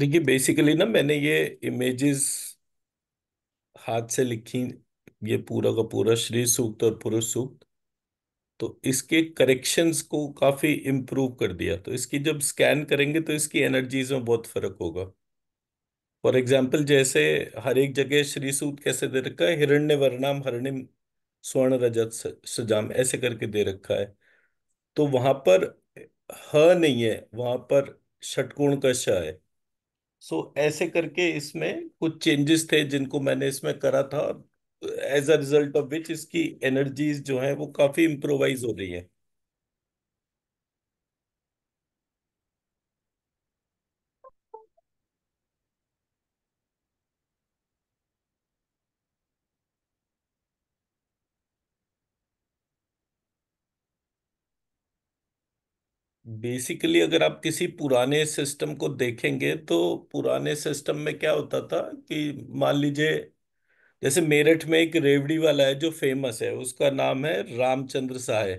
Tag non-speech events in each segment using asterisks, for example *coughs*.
देखिए बेसिकली ना मैंने ये इमेजेस हाथ से लिखी ये पूरा का पूरा श्री सूक्त और पुरुष सूक्त तो इसके करेक्शंस को काफी इम्प्रूव कर दिया तो इसकी जब स्कैन करेंगे तो इसकी एनर्जीज में बहुत फर्क होगा फॉर एग्जाम्पल जैसे हर एक जगह श्री सूत कैसे दे रखा है हिरण्य वर्णाम हरणिम स्वर्ण रजत सजाम ऐसे करके दे रखा है तो वहां पर ह नहीं है वहां पर षटकोण का श है सो so, ऐसे करके इसमें कुछ चेंजेस थे जिनको मैंने इसमें करा था as a result of which इसकी एनर्जीज जो है वो काफी इम्प्रोवाइज हो रही है बेसिकली अगर आप किसी पुराने सिस्टम को देखेंगे तो पुराने सिस्टम में क्या होता था कि मान लीजिए जैसे मेरठ में एक रेवड़ी वाला है जो फेमस है उसका नाम है रामचंद्र साहे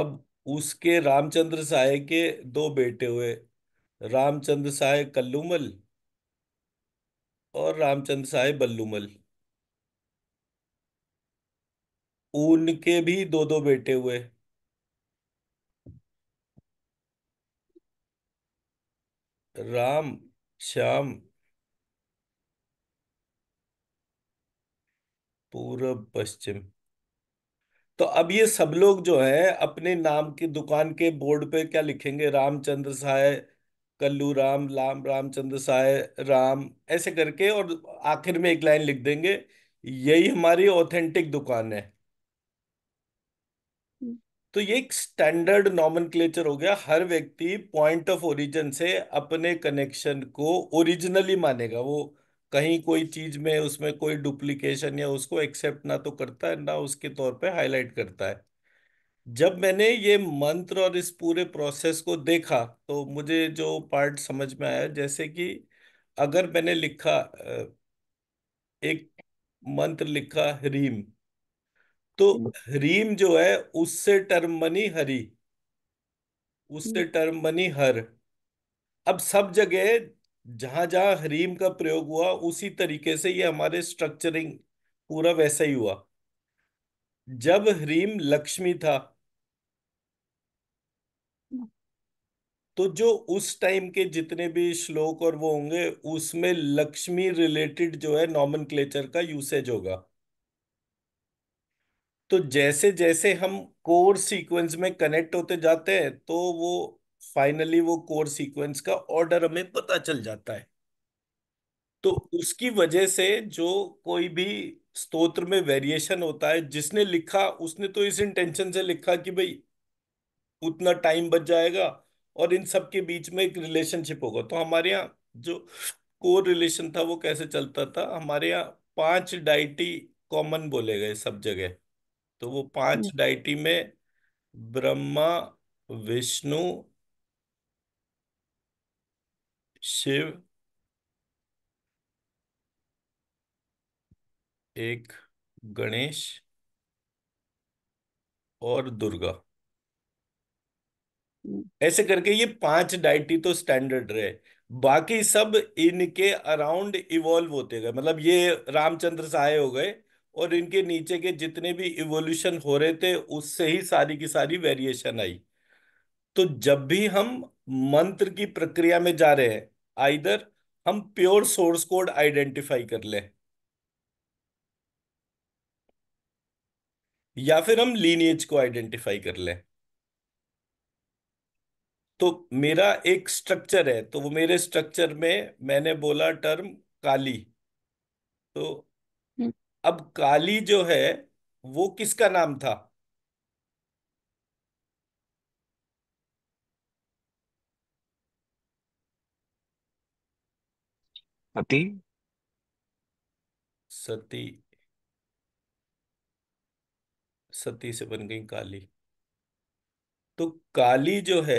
अब उसके रामचंद्र साय के दो बेटे हुए रामचंद्र साय कल्लूमल और रामचंद्र साय बल्लूमल उनके भी दो दो बेटे हुए राम श्याम पूरब पश्चिम तो अब ये सब लोग जो है अपने नाम की दुकान के बोर्ड पे क्या लिखेंगे रामचंद्र साय कल्लू राम लाम रामचंद्र साय राम ऐसे करके और आखिर में एक लाइन लिख देंगे यही हमारी ऑथेंटिक दुकान है तो ये एक स्टैंडर्ड नॉमन हो गया हर व्यक्ति पॉइंट ऑफ ओरिजिन से अपने कनेक्शन को ओरिजिनली मानेगा वो कहीं कोई चीज में उसमें कोई डुप्लीकेशन या उसको एक्सेप्ट ना तो करता है ना उसके तौर पे हाईलाइट करता है जब मैंने ये मंत्र और इस पूरे प्रोसेस को देखा तो मुझे जो पार्ट समझ में आया जैसे कि अगर मैंने लिखा एक मंत्र लिखा ह्रीम तो हम्म। रीम जो है उससे टर्म बनी हरी उससे हम्म। टर्म बनी हर अब सब जगह जहां जहां हरीम का प्रयोग हुआ उसी तरीके से ये हमारे स्ट्रक्चरिंग पूरा वैसा ही हुआ जब हरीम लक्ष्मी था तो जो उस टाइम के जितने भी श्लोक और वो होंगे उसमें लक्ष्मी रिलेटेड जो है नॉमन का यूसेज होगा तो जैसे जैसे हम कोर सीक्वेंस में कनेक्ट होते जाते हैं तो वो फाइनली वो कोर सीक्वेंस का ऑर्डर हमें पता चल जाता है तो उसकी वजह से जो कोई भी स्तोत्र में वेरिएशन होता है जिसने लिखा उसने तो इस इंटेंशन से लिखा कि भाई उतना टाइम बच जाएगा और इन सब के बीच में एक रिलेशनशिप होगा तो हमारे यहाँ जो कोर रिलेशन था वो कैसे चलता था हमारे यहाँ पांच डाइटी कॉमन बोले गए सब जगह तो वो पांच हम्म। डाइटी में ब्रह्मा विष्णु शिव एक गणेश और दुर्गा हम्म। ऐसे करके ये पांच डाइटी तो स्टैंडर्ड रहे बाकी सब इनके अराउंड इवॉल्व होते गए मतलब ये रामचंद्र सहाय हो गए और इनके नीचे के जितने भी इवोल्यूशन हो रहे थे उससे ही सारी की सारी वेरिएशन आई तो जब भी हम मंत्र की प्रक्रिया में जा रहे हैं आइदर हम प्योर सोर्स कोड आइडेंटिफाई कर लें या फिर हम लीनियज को आइडेंटिफाई कर लें तो मेरा एक स्ट्रक्चर है तो वो मेरे स्ट्रक्चर में मैंने बोला टर्म काली तो अब काली जो है वो किसका नाम था सती सती सती से बन गई काली तो काली जो है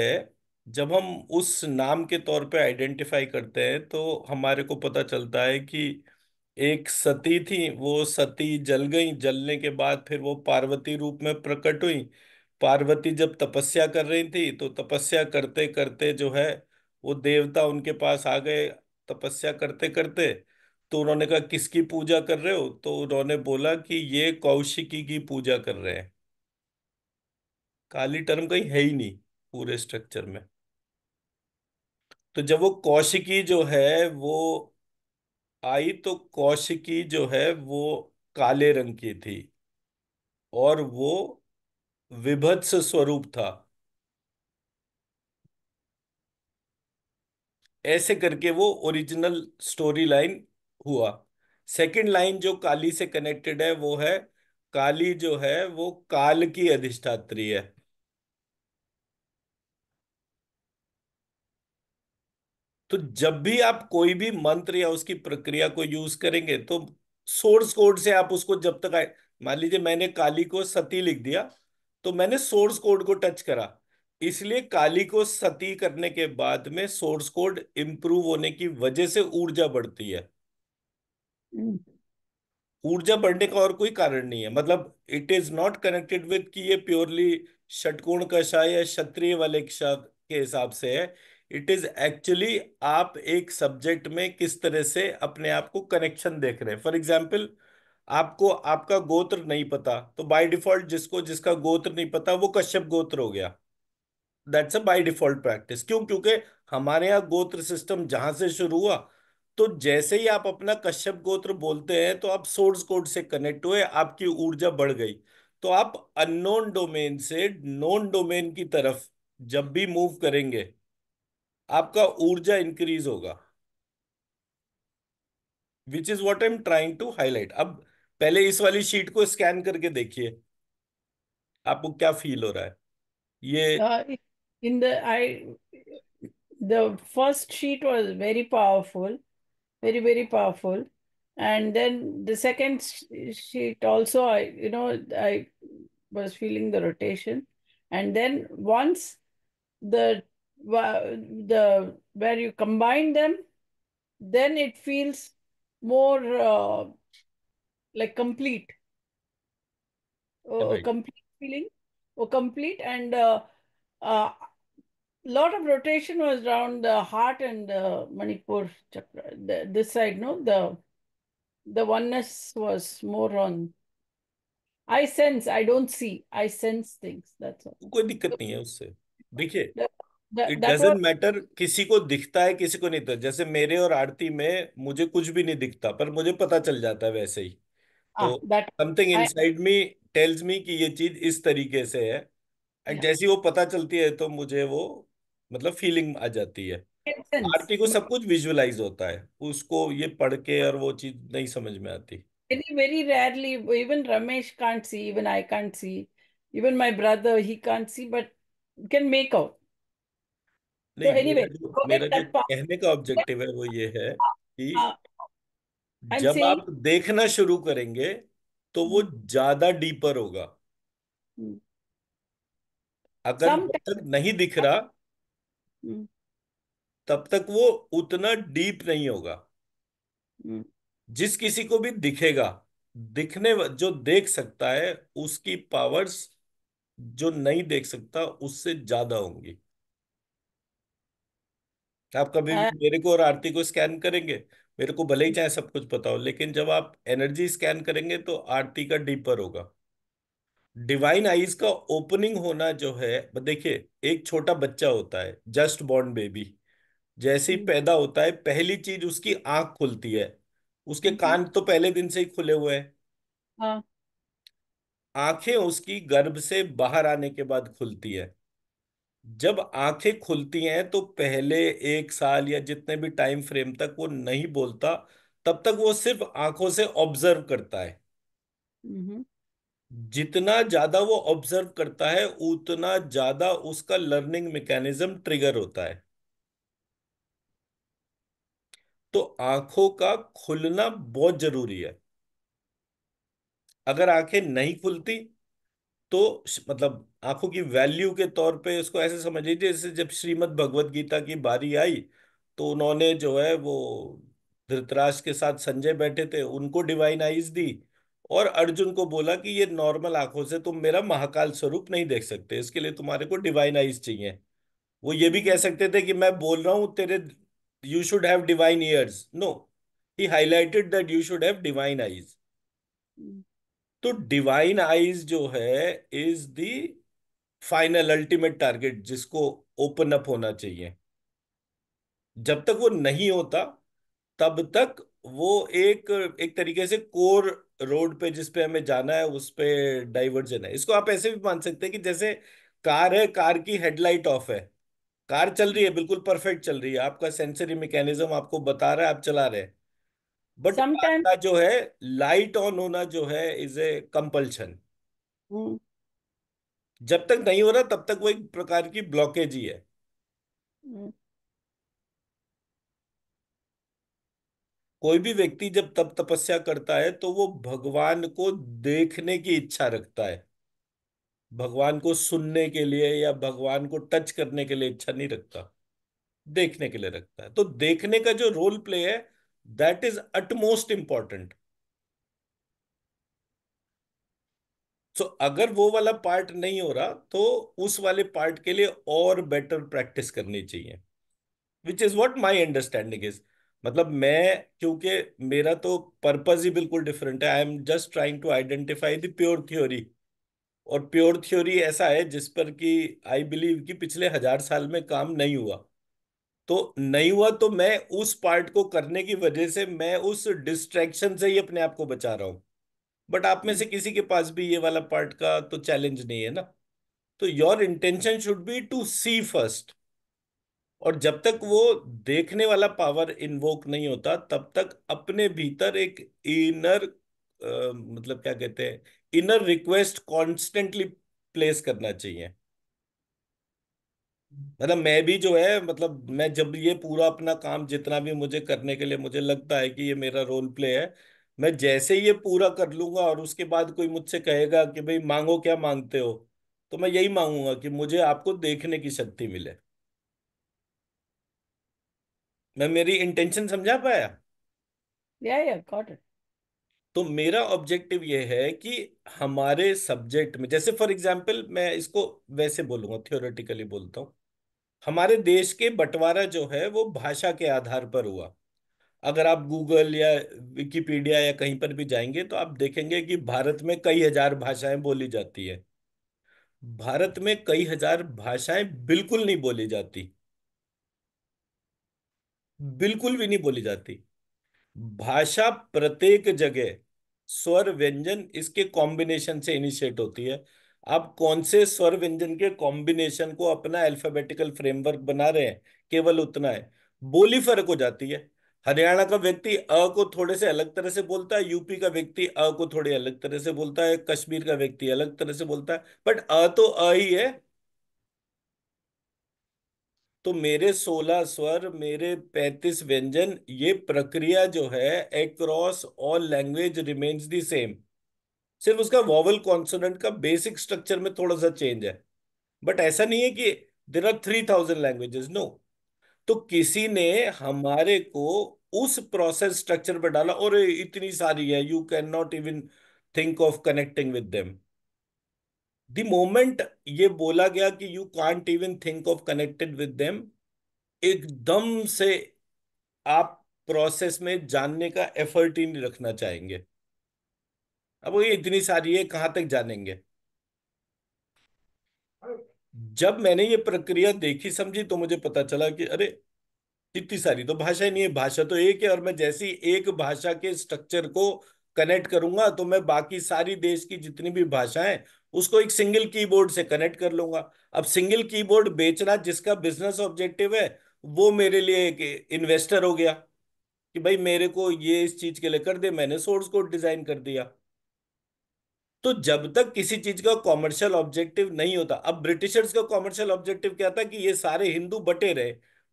जब हम उस नाम के तौर पे आइडेंटिफाई करते हैं तो हमारे को पता चलता है कि एक सती थी वो सती जल गई जलने के बाद फिर वो पार्वती रूप में प्रकट हुई पार्वती जब तपस्या कर रही थी तो तपस्या करते करते जो है वो देवता उनके पास आ गए तपस्या करते करते तो उन्होंने कहा किसकी पूजा कर रहे हो तो उन्होंने बोला कि ये कौशिकी की पूजा कर रहे हैं काली टर्म कहीं है ही नहीं पूरे स्ट्रक्चर में तो जब वो कौशिकी जो है वो आई तो कौशिकी जो है वो काले रंग की थी और वो विभत्स स्वरूप था ऐसे करके वो ओरिजिनल स्टोरी लाइन हुआ सेकंड लाइन जो काली से कनेक्टेड है वो है काली जो है वो काल की अधिष्ठात्री है तो जब भी आप कोई भी मंत्र या उसकी प्रक्रिया को यूज करेंगे तो सोर्स कोड से आप उसको जब तक आए मान लीजिए मैंने काली को सती लिख दिया तो मैंने सोर्स कोड को टच करा इसलिए काली को सती करने के बाद में सोर्स कोड इंप्रूव होने की वजह से ऊर्जा बढ़ती है ऊर्जा बढ़ने का और कोई कारण नहीं है मतलब it is not connected with कि ये प्योरली षटकोण कषा या क्षत्रिय वाले कषा के हिसाब से है इट इज एक्चुअली आप एक सब्जेक्ट में किस तरह से अपने आप को कनेक्शन देख रहे हैं फॉर एग्जाम्पल आपको आपका गोत्र नहीं पता तो बाय डिफॉल्ट जिसको जिसका गोत्र नहीं पता वो कश्यप गोत्र हो गया that's a by default practice क्यों क्योंकि हमारे यहाँ गोत्र सिस्टम जहां से शुरू हुआ तो जैसे ही आप अपना कश्यप गोत्र बोलते हैं तो आप सोर्स कोड से कनेक्ट हुए आपकी ऊर्जा बढ़ गई तो आप अननोन डोमेन से नोन डोमेन की तरफ जब भी मूव करेंगे आपका ऊर्जा इंक्रीज होगा which is what I am trying to highlight अब पहले इस वाली शीट को स्कैन करके देखिए आपको क्या फील हो रहा है ये in the I the first sheet was very powerful very very powerful and then the second sheet also I you know I was feeling the rotation and then once the the where you combine them, then it feels more uh, like complete, oh, a complete feeling, or complete. And a uh, uh, lot of rotation was around the heart and the Manipur chakra. The, this side, no, the the oneness was more on. I sense. I don't see. I sense things. That's all. कोई दिक्कत नहीं है उससे देखिए it doesn't matter किसी को दिखता है किसी को नहीं दिखता जैसे मेरे और आरती में मुझे कुछ भी नहीं दिखता पर मुझे पता चल जाता है वैसे ही ah, तो something inside me tells me कि ये चीज इस तरीके से है एंड yeah. जैसी वो पता चलती है तो मुझे वो मतलब फीलिंग आ जाती है आरती को सब कुछ विजुअलाइज होता है उसको ये पढ़ के और वो चीज नहीं समझ में आती very very rarely even ramesh can't see even i can't see even my brother he can't see but can make out तो मेरा जो तो कहने का ऑब्जेक्टिव है वो ये है हाँ, कि हाँ। जब आप देखना शुरू करेंगे तो वो हम्म। ज्यादा डीपर होगा हम्म। अगर तक नहीं दिख रहा हम्म। तब तक वो उतना डीप नहीं होगा जिस किसी को भी दिखेगा दिखने जो देख सकता है उसकी पावर्स जो नहीं देख सकता उससे ज्यादा होंगी आप कभी भी हाँ। मेरे को और आरती को स्कैन करेंगे मेरे को भले ही चाहे सब कुछ पता हो लेकिन जब आप एनर्जी स्कैन करेंगे तो आरती का डीपर होगा डिवाइन आईज का ओपनिंग होना जो है देखिए एक छोटा बच्चा होता है जस्ट बॉर्न बेबी जैसे ही हम्म। पैदा होता है पहली चीज उसकी आंख खुलती है उसके हम्म, हम्म। कान तो पहले दिन से ही खुले हुए हैं हाँ। आंखें उसकी गर्भ से बाहर आने के बाद खुलती है जब आंखें खुलती हैं तो पहले एक साल या जितने भी टाइम फ्रेम तक वो नहीं बोलता तब तक वो सिर्फ आंखों से ऑब्जर्व करता है हम्म। जितना ज्यादा वो ऑब्जर्व करता है उतना ज्यादा उसका लर्निंग मैकेनिज्म ट्रिगर होता है तो आंखों का खुलना बहुत जरूरी है अगर आंखें नहीं खुलती तो मतलब आंखों की वैल्यू के तौर पे इसको ऐसे समझ लीजिए जैसे जब श्रीमद भगवत गीता की बारी आई तो उन्होंने जो है वो धृतराज के साथ संजय बैठे थे उनको डिवाइन आइज दी और अर्जुन को बोला कि ये नॉर्मल आंखों से तुम मेरा महाकाल स्वरूप नहीं देख सकते इसके लिए तुम्हारे को डिवाइन आइज चाहिए वो ये भी कह सकते थे कि मैं बोल रहा हूँ तेरे you should have divine ears no he highlighted that you should have divine eyes तो डिवाइन आइज जो है is the final ultimate target जिसको ओपन अप होना चाहिए जब तक वो नहीं होता तब तक वो एक एक तरीके से कोर रोड पे जिस पे हमें जाना है उस पे डाइवर्जन है इसको आप ऐसे भी मान सकते हैं कि जैसे कार है कार की हेडलाइट ऑफ है कार चल रही है बिल्कुल परफेक्ट चल रही है आपका सेंसरी मैकेनिज्म आपको बता रहा है आप चला रहे बट Sometimes... जो है लाइट ऑन होना जो है इज ए कंपल्शन जब तक नहीं हो रहा तब तक वो एक प्रकार की ब्लॉकेज ही है हम्म। कोई भी व्यक्ति जब तप तपस्या करता है तो वो भगवान को देखने की इच्छा रखता है भगवान को सुनने के लिए या भगवान को टच करने के लिए इच्छा नहीं रखता देखने के लिए रखता है तो देखने का जो रोल प्ले है that is utmost important so तो so, अगर वो वाला पार्ट नहीं हो रहा तो उस वाले पार्ट के लिए और बेटर प्रैक्टिस करनी चाहिए which is what my understanding is मतलब मैं क्योंकि मेरा तो पर्पज ही बिल्कुल डिफरेंट है I am just trying to identify the pure theory और प्योर थ्योरी ऐसा है जिस पर कि आई बिलीव कि पिछले हजार साल में काम नहीं हुआ तो नहीं हुआ तो मैं उस पार्ट को करने की वजह से मैं उस डिस्ट्रैक्शन से ही अपने आप को बचा रहा हूँ बट आप में से किसी के पास भी ये वाला पार्ट का तो चैलेंज नहीं है ना तो your intention should be to see first और जब तक वो देखने वाला पावर इन्वोक नहीं होता तब तक अपने भीतर एक इनर मतलब क्या कहते हैं इनर रिक्वेस्ट कॉन्स्टेंटली प्लेस करना चाहिए मतलब मैं भी जो है मतलब मैं जब ये पूरा अपना काम जितना भी मुझे करने के लिए मुझे लगता है कि ये मेरा रोल प्ले है मैं जैसे ये पूरा कर लूंगा और उसके बाद कोई मुझसे कहेगा कि भाई मांगो क्या मांगते हो तो मैं यही मांगूंगा कि मुझे आपको देखने की शक्ति मिले मैं मेरी इंटेंशन समझा पाया या या गॉट इट तो मेरा ऑब्जेक्टिव ये है कि हमारे सब्जेक्ट में जैसे फॉर एग्जाम्पल मैं इसको वैसे बोलूंगा थियोरेटिकली बोलता हूँ हमारे देश के बंटवारा जो है वो भाषा के आधार पर हुआ अगर आप गूगल या विकिपीडिया या कहीं पर भी जाएंगे तो आप देखेंगे कि भारत में कई हजार भाषाएं बोली जाती है भारत में कई हजार भाषाएं बिल्कुल नहीं बोली जाती बिल्कुल भी नहीं बोली जाती भाषा प्रत्येक जगह स्वर व्यंजन इसके कॉम्बिनेशन से इनिशिएट होती है आप कौन से स्वर व्यंजन के कॉम्बिनेशन को अपना अल्फाबेटिकल फ्रेमवर्क बना रहे हैं केवल उतना है बोली फर्क हो जाती है हरियाणा का व्यक्ति अ को थोड़े से अलग तरह से बोलता है यूपी का व्यक्ति अ को थोड़े अलग तरह से बोलता है कश्मीर का व्यक्ति अलग तरह से बोलता है बट अ तो अ ही है तो मेरे सोलह स्वर मेरे पैतीस व्यंजन ये प्रक्रिया जो है across all language remains the same सिर्फ उसका वॉवल कॉन्सोनेंट का बेसिक स्ट्रक्चर में थोड़ा सा चेंज है बट ऐसा नहीं है कि there are three thousand languages no तो किसी ने हमारे को उस प्रोसेस स्ट्रक्चर पर डाला और इतनी सारी है you can not even think of connecting with them the moment ये बोला गया कि you can't even think of connected with them एकदम से आप प्रोसेस में जानने का एफर्ट ही नहीं रखना चाहेंगे अब ये इतनी सारी है कहां तक जानेंगे जब मैंने ये प्रक्रिया देखी समझी तो मुझे पता चला कि अरे इतनी सारी तो भाषा नहीं है भाषा तो एक है और मैं जैसी एक भाषा के स्ट्रक्चर को कनेक्ट करूंगा तो मैं बाकी सारी देश की जितनी भी भाषाएं उसको एक सिंगल कीबोर्ड से कनेक्ट कर लूंगा अब सिंगल कीबोर्ड बेचना जिसका बिजनेस ऑब्जेक्टिव है वो मेरे लिए एक इन्वेस्टर हो गया कि भाई मेरे को ये इस चीज के लिए कर दे मैंने सोर्स कोड डिजाइन कर दिया तो जब तक किसी चीज का कॉमर्शियल ऑब्जेक्टिव नहीं होता अब ब्रिटिशर्स का कॉमर्शियल ऑब्जेक्टिव क्या था कि ये सारे हिंदू बटे रहे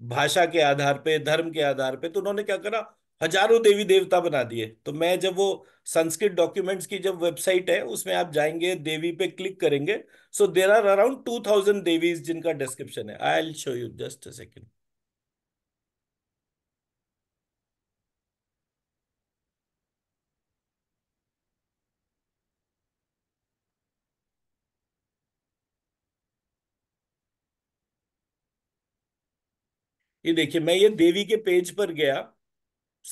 भाषा के आधार पे धर्म के आधार पे तो उन्होंने क्या करा हजारों देवी देवता बना दिए तो मैं जब वो संस्कृत डॉक्यूमेंट्स की जब वेबसाइट है उसमें आप जाएंगे देवी पे क्लिक करेंगे so there are around two thousand देवीज जिनका डिस्क्रिप्शन है I'll show you just a second ये देखिए मैं ये देवी के पेज पर गया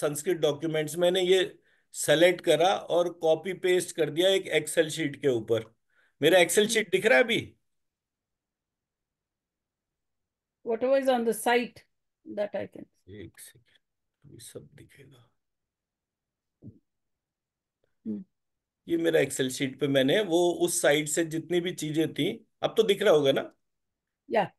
संस्कृत डॉक्यूमेंट्स मैंने ये सेलेक्ट करा और कॉपी पेस्ट कर दिया एक एक्सेल शीट के ऊपर मेरा एक्सेल हम्म। शीट दिख रहा है अभी whatever is on the site that I can एक सेकेंड ये सब दिखेगा हम्म। ये मेरा एक्सेल शीट पे मैंने वो उस साइड से जितनी भी चीजें थी अब तो दिख रहा होगा ना या yeah.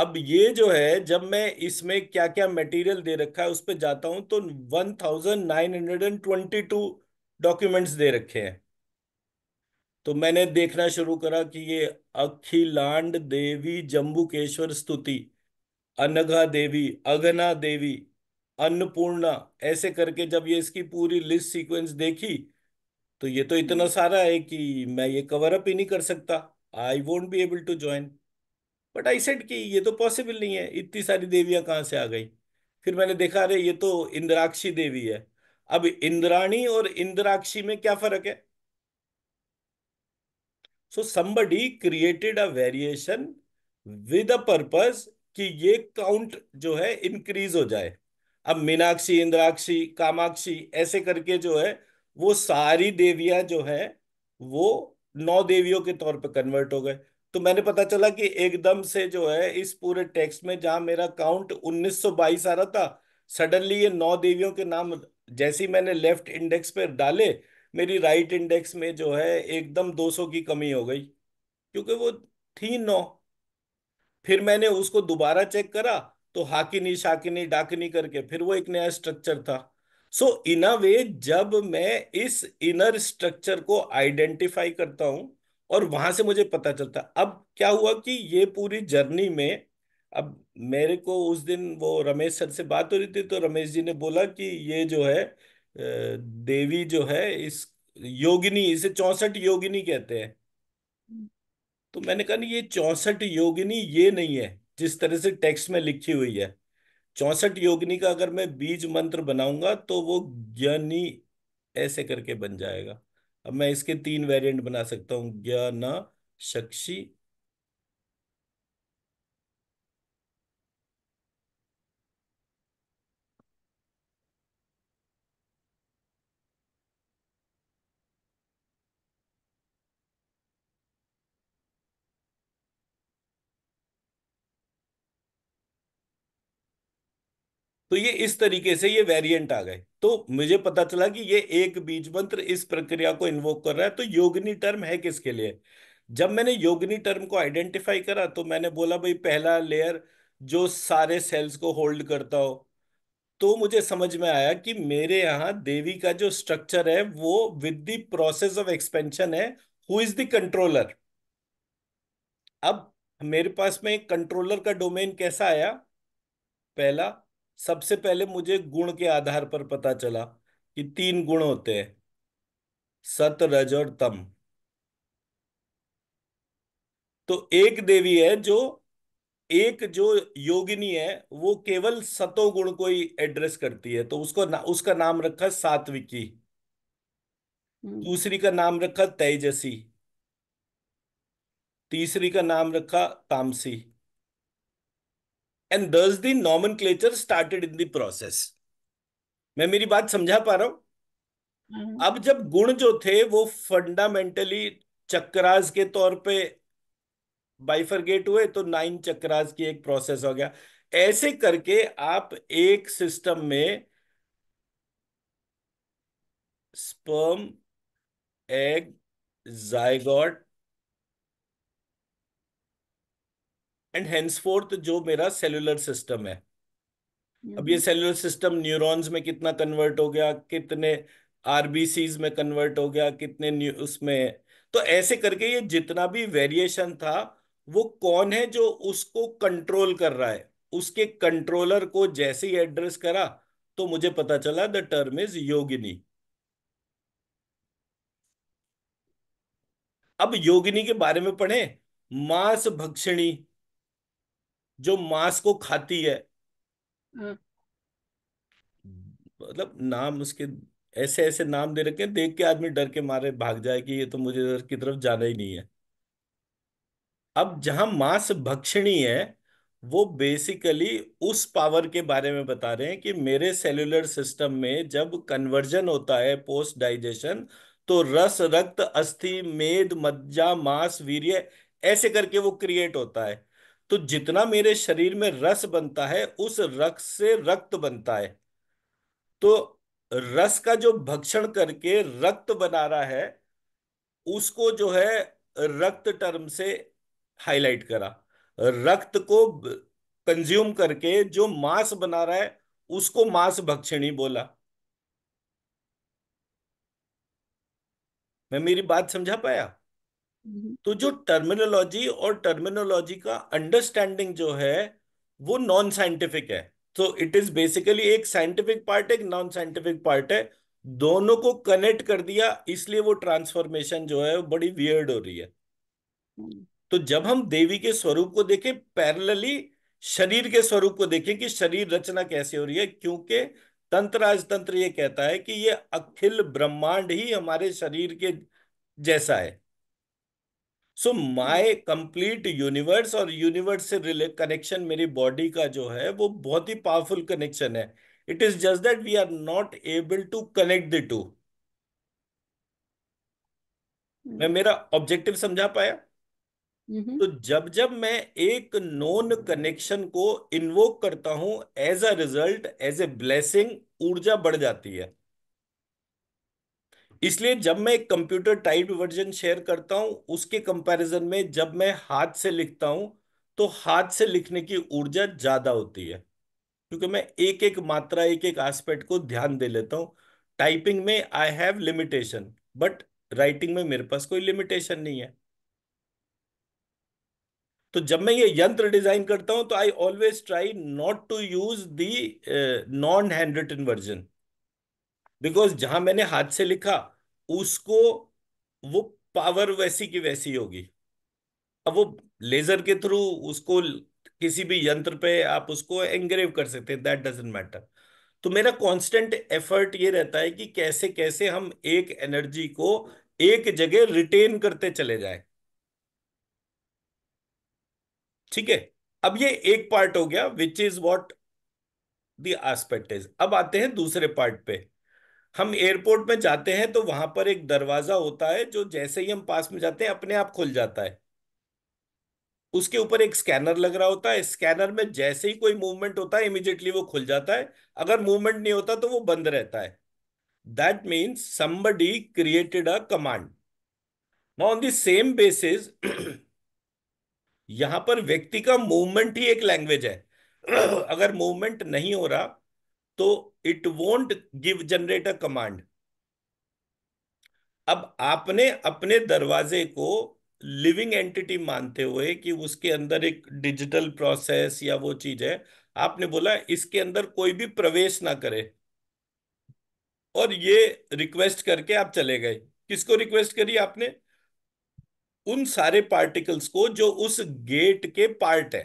अब ये जो है जब मैं इसमें क्या क्या मटेरियल दे रखा है उस पर जाता हूं तो one thousand nine hundred and twenty two documents दे रखे हैं तो मैंने देखना शुरू करा कि ये अखिलांड देवी जम्बुकेश्वर स्तुति अनघा देवी अघना देवी अन्नपूर्णा ऐसे करके जब ये इसकी पूरी लिस्ट सीक्वेंस देखी तो ये तो इतना सारा है कि मैं ये कवर अप ही नहीं कर सकता I won't be able to join but I said कि ये तो पॉसिबल नहीं है इतनी सारी देवियां कहाँ से आ गई फिर मैंने देखा अरे ये तो इंद्राक्षी देवी है अब इंद्राणी और इंद्राक्षी में क्या फर्क है so somebody created a variation with a purpose कि ये काउंट जो है इंक्रीज हो जाए अब मीनाक्षी इंद्राक्षी कामाक्षी ऐसे करके जो है वो सारी देवियां जो है वो नौ देवियों के तौर पे कन्वर्ट हो गए तो मैंने पता चला कि एकदम से जो है इस पूरे टेक्स्ट में जहां मेरा काउंट 1922 आ रहा था सडनली ये नौ देवियों के नाम जैसे ही मैंने लेफ्ट इंडेक्स पर डाले मेरी राइट इंडेक्स में जो है एकदम 200 की कमी हो गई क्योंकि वो थी नौ फिर मैंने उसको दोबारा चेक करा तो हाकिनी शाकिनी डाकिनी करके फिर वो एक नया स्ट्रक्चर था सो इन अ वे जब मैं इस इनर स्ट्रक्चर को आइडेंटिफाई करता हूं और वहां से मुझे पता चलता अब क्या हुआ कि ये पूरी जर्नी में अब मेरे को उस दिन वो रमेश सर से बात हो रही थी तो रमेश जी ने बोला कि ये जो है देवी जो है इस योगिनी इसे चौसठ योगिनी कहते हैं हम्म। तो मैंने कहा नहीं ये चौसठ योगिनी ये नहीं है जिस तरह से टेक्स्ट में लिखी हुई है चौसठ योगिनी का अगर मैं बीज मंत्र बनाऊंगा तो वो ज्ञानी ऐसे करके बन जाएगा अब मैं इसके तीन वेरिएंट बना सकता हूँ ज्ञान शक्षी तो ये इस तरीके से ये वेरिएंट आ गए तो मुझे पता चला कि ये एक बीज मंत्र इस प्रक्रिया को इन्वोक कर रहा है तो योगनी टर्म है किसके लिए जब मैंने योगनी टर्म को आइडेंटिफाई करा तो मैंने बोला भाई पहला लेयर जो सारे सेल्स को होल्ड करता हो तो मुझे समझ में आया कि मेरे यहाँ देवी का जो स्ट्रक्चर है वो with the process of expansion है हु इज द कंट्रोलर अब मेरे पास में कंट्रोलर का डोमेन कैसा आया पहला सबसे पहले मुझे गुण के आधार पर पता चला कि तीन गुण होते हैं सत रज और तम तो एक देवी है जो एक जो योगिनी है वो केवल सतो गुण को ही एड्रेस करती है तो उसको ना, उसका नाम रखा सात्विकी हम्म। दूसरी का नाम रखा तेजसी तीसरी का नाम रखा तामसी and this nomenclature started in the process मैं मेरी बात समझा पा रहा हूं हम्म। अब जब गुण जो थे वो फंडामेंटली चक्राज के तौर पे बाइफरगेट हुए तो नाइन चक्रास की एक प्रोसेस हो गया ऐसे करके आप एक सिस्टम में sperm egg zygote and henceforth जो मेरा सेलुलर सिस्टम है अब ये सेलुलर सिस्टम न्यूरॉन्स में कितना कन्वर्ट हो गया कितने आरबीसीज में कन्वर्ट हो गया कितने उसमें तो ऐसे करके ये जितना भी वेरिएशन था वो कौन है जो उसको कंट्रोल कर रहा है उसके कंट्रोलर को जैसे ही एड्रेस करा तो मुझे पता चला द टर्म इज योगिनी अब योगिनी के बारे में पढ़े मांस भक्षणी जो मांस को खाती है हाँ। मतलब नाम उसके ऐसे ऐसे नाम दे रखे देख के आदमी डर के मारे भाग जाए कि ये तो मुझे इधर की तरफ जाना ही नहीं है अब जहां मांस भक्षणी है वो बेसिकली उस पावर के बारे में बता रहे हैं कि मेरे सेलुलर सिस्टम में जब कन्वर्जन होता है पोस्ट डाइजेशन तो रस रक्त अस्थि मेद मज्जा मांस वीर्य ऐसे करके वो क्रिएट होता है तो जितना मेरे शरीर में रस बनता है उस रक्त से रक्त बनता है तो रस का जो भक्षण करके रक्त बना रहा है उसको जो है रक्त टर्म से हाईलाइट करा रक्त को कंज्यूम करके जो मांस बना रहा है उसको मांस भक्षणी बोला मैं मेरी बात समझा पाया हम्म। तो जो टर्मिनोलॉजी और टर्मिनोलॉजी का अंडरस्टैंडिंग जो है वो नॉन साइंटिफिक है तो इट इज बेसिकली एक साइंटिफिक पार्ट एक नॉन साइंटिफिक पार्ट है दोनों को कनेक्ट कर दिया इसलिए वो ट्रांसफॉर्मेशन जो है वो बड़ी वियर्ड हो रही है हम्म। तो जब हम देवी के स्वरूप को देखें पैरेलली शरीर के स्वरूप को देखें कि शरीर रचना कैसे हो रही है क्योंकि तंत्र राजतंत्र ये कहता है कि ये अखिल ब्रह्मांड ही हमारे शरीर के जैसा है सो माय कंप्लीट यूनिवर्स और यूनिवर्स से कनेक्शन मेरी बॉडी का जो है वो बहुत ही पावरफुल कनेक्शन है it is just that we are not able to connect the two मैं मेरा ऑब्जेक्टिव समझा पाया mm-hmm. तो जब जब मैं एक नॉन कनेक्शन को इन्वोक करता हूं as a result as a blessing ऊर्जा बढ़ जाती है इसलिए जब मैं एक कंप्यूटर टाइप वर्जन शेयर करता हूं उसके कंपैरिजन में जब मैं हाथ से लिखता हूं तो हाथ से लिखने की ऊर्जा ज्यादा होती है क्योंकि मैं एक एक मात्रा एक एक एस्पेक्ट को ध्यान दे लेता हूं टाइपिंग में I have limitation but writing में मेरे पास कोई लिमिटेशन नहीं है तो जब मैं ये यंत्र डिजाइन करता हूं तो I always try not to use the non handwritten version because जहां मैंने हाथ से लिखा उसको वो पावर वैसी की वैसी होगी अब वो लेजर के थ्रू उसको किसी भी यंत्र पे आप उसको एंग्रेव कर सकते हैं दैट डजेंट मैटर तो मेरा कांस्टेंट एफर्ट ये रहता है कि कैसे कैसे हम एक एनर्जी को एक जगह रिटेन करते चले जाए ठीक है अब ये एक पार्ट हो गया which is what the aspect is अब आते हैं दूसरे पार्ट पे हम एयरपोर्ट में जाते हैं तो वहां पर एक दरवाजा होता है जो जैसे ही हम पास में जाते हैं अपने आप खुल जाता है उसके ऊपर एक स्कैनर लग रहा होता है स्कैनर में जैसे ही कोई मूवमेंट होता है इमिजिएटली वो खुल जाता है अगर मूवमेंट नहीं होता तो वो बंद रहता है that means somebody created a command ना ऑन द सेम बेसिस यहां पर व्यक्ति का मूवमेंट ही एक लैंग्वेज है *clears throat* अगर मूवमेंट नहीं हो रहा तो it won't give generate a command अब आपने अपने दरवाजे को लिविंग एंटिटी मानते हुए कि उसके अंदर एक डिजिटल प्रोसेस या वो चीज है आपने बोला इसके अंदर कोई भी प्रवेश ना करे और ये रिक्वेस्ट करके आप चले गए किसको रिक्वेस्ट करी आपने उन सारे पार्टिकल्स को जो उस गेट के पार्ट है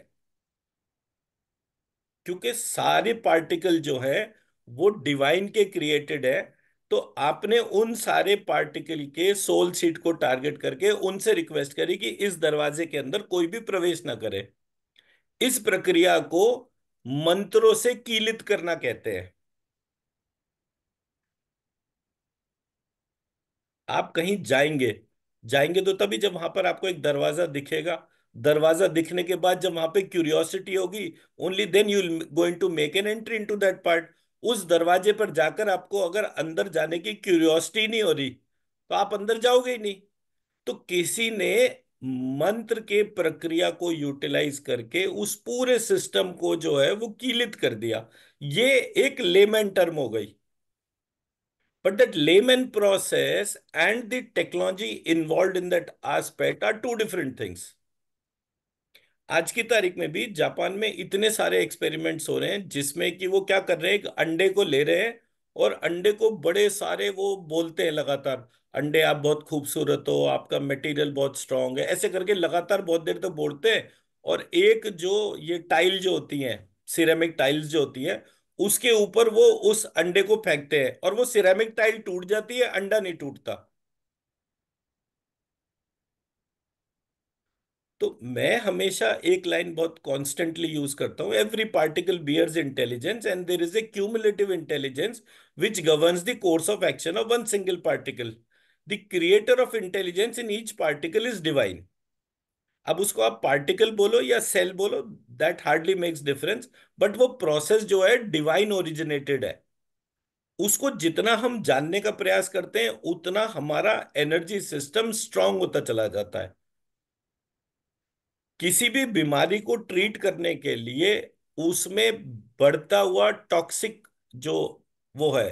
क्योंकि सारे पार्टिकल जो है वो डिवाइन के क्रिएटेड है तो आपने उन सारे पार्टिकल के सोल सीट को टारगेट करके उनसे रिक्वेस्ट करी कि इस दरवाजे के अंदर कोई भी प्रवेश ना करे इस प्रक्रिया को मंत्रों से कीलित करना कहते हैं आप कहीं जाएंगे जाएंगे तो तभी जब वहां पर आपको एक दरवाजा दिखेगा दरवाजा दिखने के बाद जब वहां पे क्यूरियोसिटी होगी only then you going to make an entry into that part उस दरवाजे पर जाकर आपको अगर अंदर जाने की क्यूरियोसिटी नहीं हो रही तो आप अंदर जाओगे ही नहीं तो किसी ने मंत्र के प्रक्रिया को यूटिलाइज करके उस पूरे सिस्टम को जो है वो कीलित कर दिया ये एक लेमन टर्म हो गई but that lemon process and the technology involve in that aspect are two different things आज की तारीख में भी जापान में इतने सारे एक्सपेरिमेंट्स हो रहे हैं जिसमें कि वो क्या कर रहे हैं एक अंडे को ले रहे हैं और अंडे को बड़े सारे वो बोलते हैं लगातार अंडे आप बहुत खूबसूरत हो आपका मटेरियल बहुत स्ट्रांग है ऐसे करके लगातार बहुत देर तक तो बोलते हैं और एक जो ये टाइल जो होती है सिरेमिक टाइल्स जो होती है उसके ऊपर वो उस अंडे को फेंकते हैं और वो सिरेमिक टाइल टूट जाती है अंडा नहीं टूटता तो मैं हमेशा एक लाइन बहुत कॉन्स्टेंटली यूज करता हूँ every particle bears intelligence and there is a cumulative intelligence which govern the course of action of one single particle the creator of intelligence in each particle is divine अब उसको आप particle बोलो या cell बोलो that hardly makes difference but वो process जो है divine originated है उसको जितना हम जानने का प्रयास करते हैं उतना हमारा एनर्जी सिस्टम स्ट्रांग होता चला जाता है किसी भी बीमारी को ट्रीट करने के लिए उसमें बढ़ता हुआ टॉक्सिक जो वो है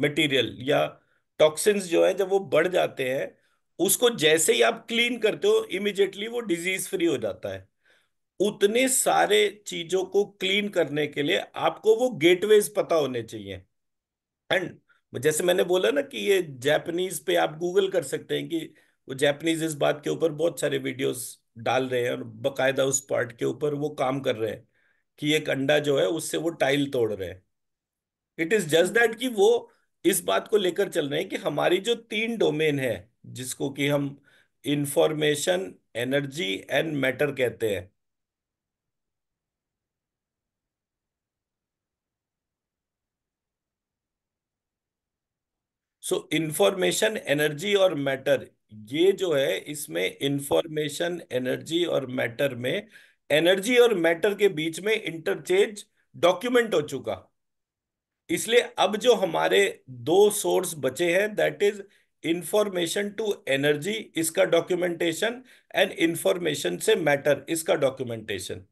मटेरियल या टॉक्सिन्स जो है जब वो बढ़ जाते हैं उसको जैसे ही आप क्लीन करते हो इमिजिएटली वो डिजीज फ्री हो जाता है उतने सारे चीजों को क्लीन करने के लिए आपको वो गेटवेज पता होने चाहिए एंड जैसे मैंने बोला ना कि ये जैपनीज पे आप गूगल कर सकते हैं कि वो जैपनीज इस बात के ऊपर बहुत सारे वीडियोस डाल रहे हैं और बकायदा उस पार्ट के ऊपर वो काम कर रहे हैं कि एक अंडा जो है उससे वो टाइल तोड़ रहे हैं इट इज जस्ट दैट कि वो इस बात को लेकर चल रहे हैं कि हमारी जो तीन डोमेन है जिसको कि हम इंफॉर्मेशन एनर्जी एंड मैटर कहते हैं सो इंफॉर्मेशन एनर्जी और मैटर ये जो है इसमें इंफॉर्मेशन एनर्जी और मैटर में एनर्जी और मैटर के बीच में इंटरचेंज डॉक्यूमेंट हो चुका इसलिए अब जो हमारे दो सोर्स बचे हैं that is information to energy इसका डॉक्यूमेंटेशन एंड इंफॉर्मेशन से मैटर इसका डॉक्यूमेंटेशन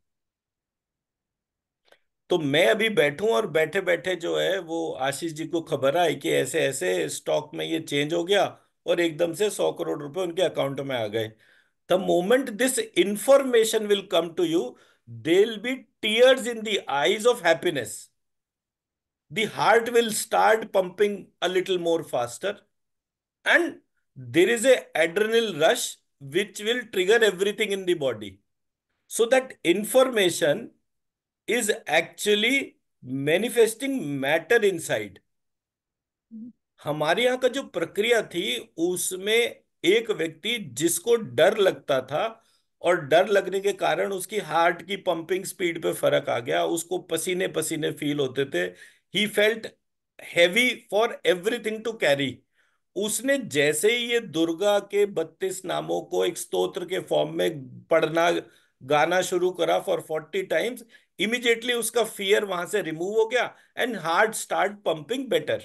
तो मैं अभी बैठूं और बैठे बैठे जो है वो आशीष जी को खबर आई कि ऐसे ऐसे स्टॉक में ये चेंज हो गया और एकदम से सौ करोड़ रुपए उनके अकाउंट में आ गए the moment this information will come to you they'll be tears in the eyes of happiness the heart will start pumping a little more faster and there is a adrenal rush will trigger everything in the body so that information is actually manifesting matter inside हमारे यहाँ का जो प्रक्रिया थी उसमें एक व्यक्ति जिसको डर लगता था और डर लगने के कारण उसकी हार्ट की पंपिंग स्पीड पे फर्क आ गया उसको पसीने पसीने फील होते थे he felt heavy for everything to carry उसने जैसे ही ये दुर्गा के बत्तीस नामों को एक स्तोत्र के फॉर्म में पढ़ना गाना शुरू करा फॉर फोर्टी टाइम्स इमिजिएटली उसका फियर वहां से रिमूव हो गया and heart start pumping better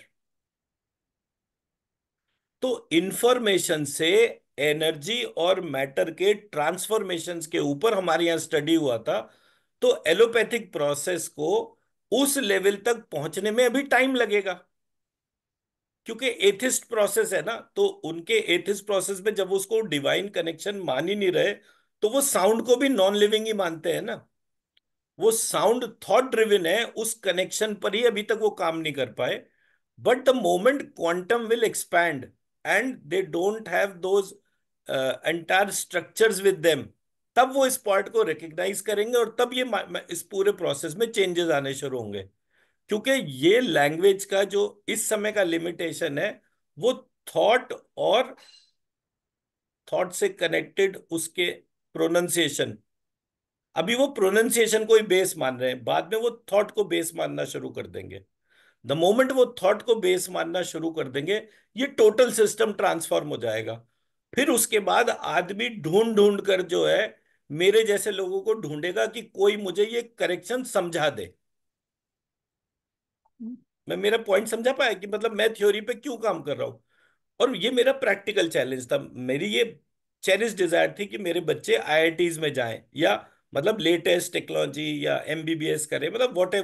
तो इंफॉर्मेशन से एनर्जी और मैटर के ट्रांसफॉर्मेशन के ऊपर हमारे यहाँ स्टडी हुआ था तो एलोपैथिक प्रोसेस को उस लेवल तक पहुंचने में अभी टाइम लगेगा क्योंकि एथिस्ट प्रोसेस है ना तो उनके एथिस्ट प्रोसेस में जब उसको डिवाइन कनेक्शन मान ही नहीं रहे तो वो साउंड को भी नॉन लिविंग ही मानते हैं ना वो साउंड थॉट ड्रिविन है उस कनेक्शन पर ही अभी तक वो काम नहीं कर पाए but the moment quantum will expand and they don't have those entire structures with them तब वो इस पार्ट को रिकग्नाइज करेंगे और तब ये इस पूरे प्रोसेस में चेंजेस आने शुरू होंगे क्योंकि ये लैंग्वेज का जो इस समय का लिमिटेशन है वो थॉट और थॉट से कनेक्टेड उसके प्रोनंसिएशन अभी वो प्रोनंसिएशन को ही बेस मान रहे हैं बाद में वो थॉट को बेस मानना शुरू कर देंगे द मोमेंट वो थॉट को बेस मानना शुरू कर देंगे ये टोटल सिस्टम ट्रांसफॉर्म हो जाएगा फिर उसके बाद आदमी ढूंढ ढूंढ कर जो है मेरे जैसे लोगों को ढूंढेगा कि कोई मुझे ये करेक्शन समझा दे मैं मेरा पॉइंट समझा पाया कि मतलब मैं थ्योरी पे क्यों काम कर रहा हूं और ये मेरा प्रैक्टिकल चैलेंज था मेरी ये चेरिश डिजायर थी कि मेरे बच्चे आई में जाएं या मतलब लेटेस्ट टेक्नोलॉजी या एमबीबीएस करें मतलब वॉट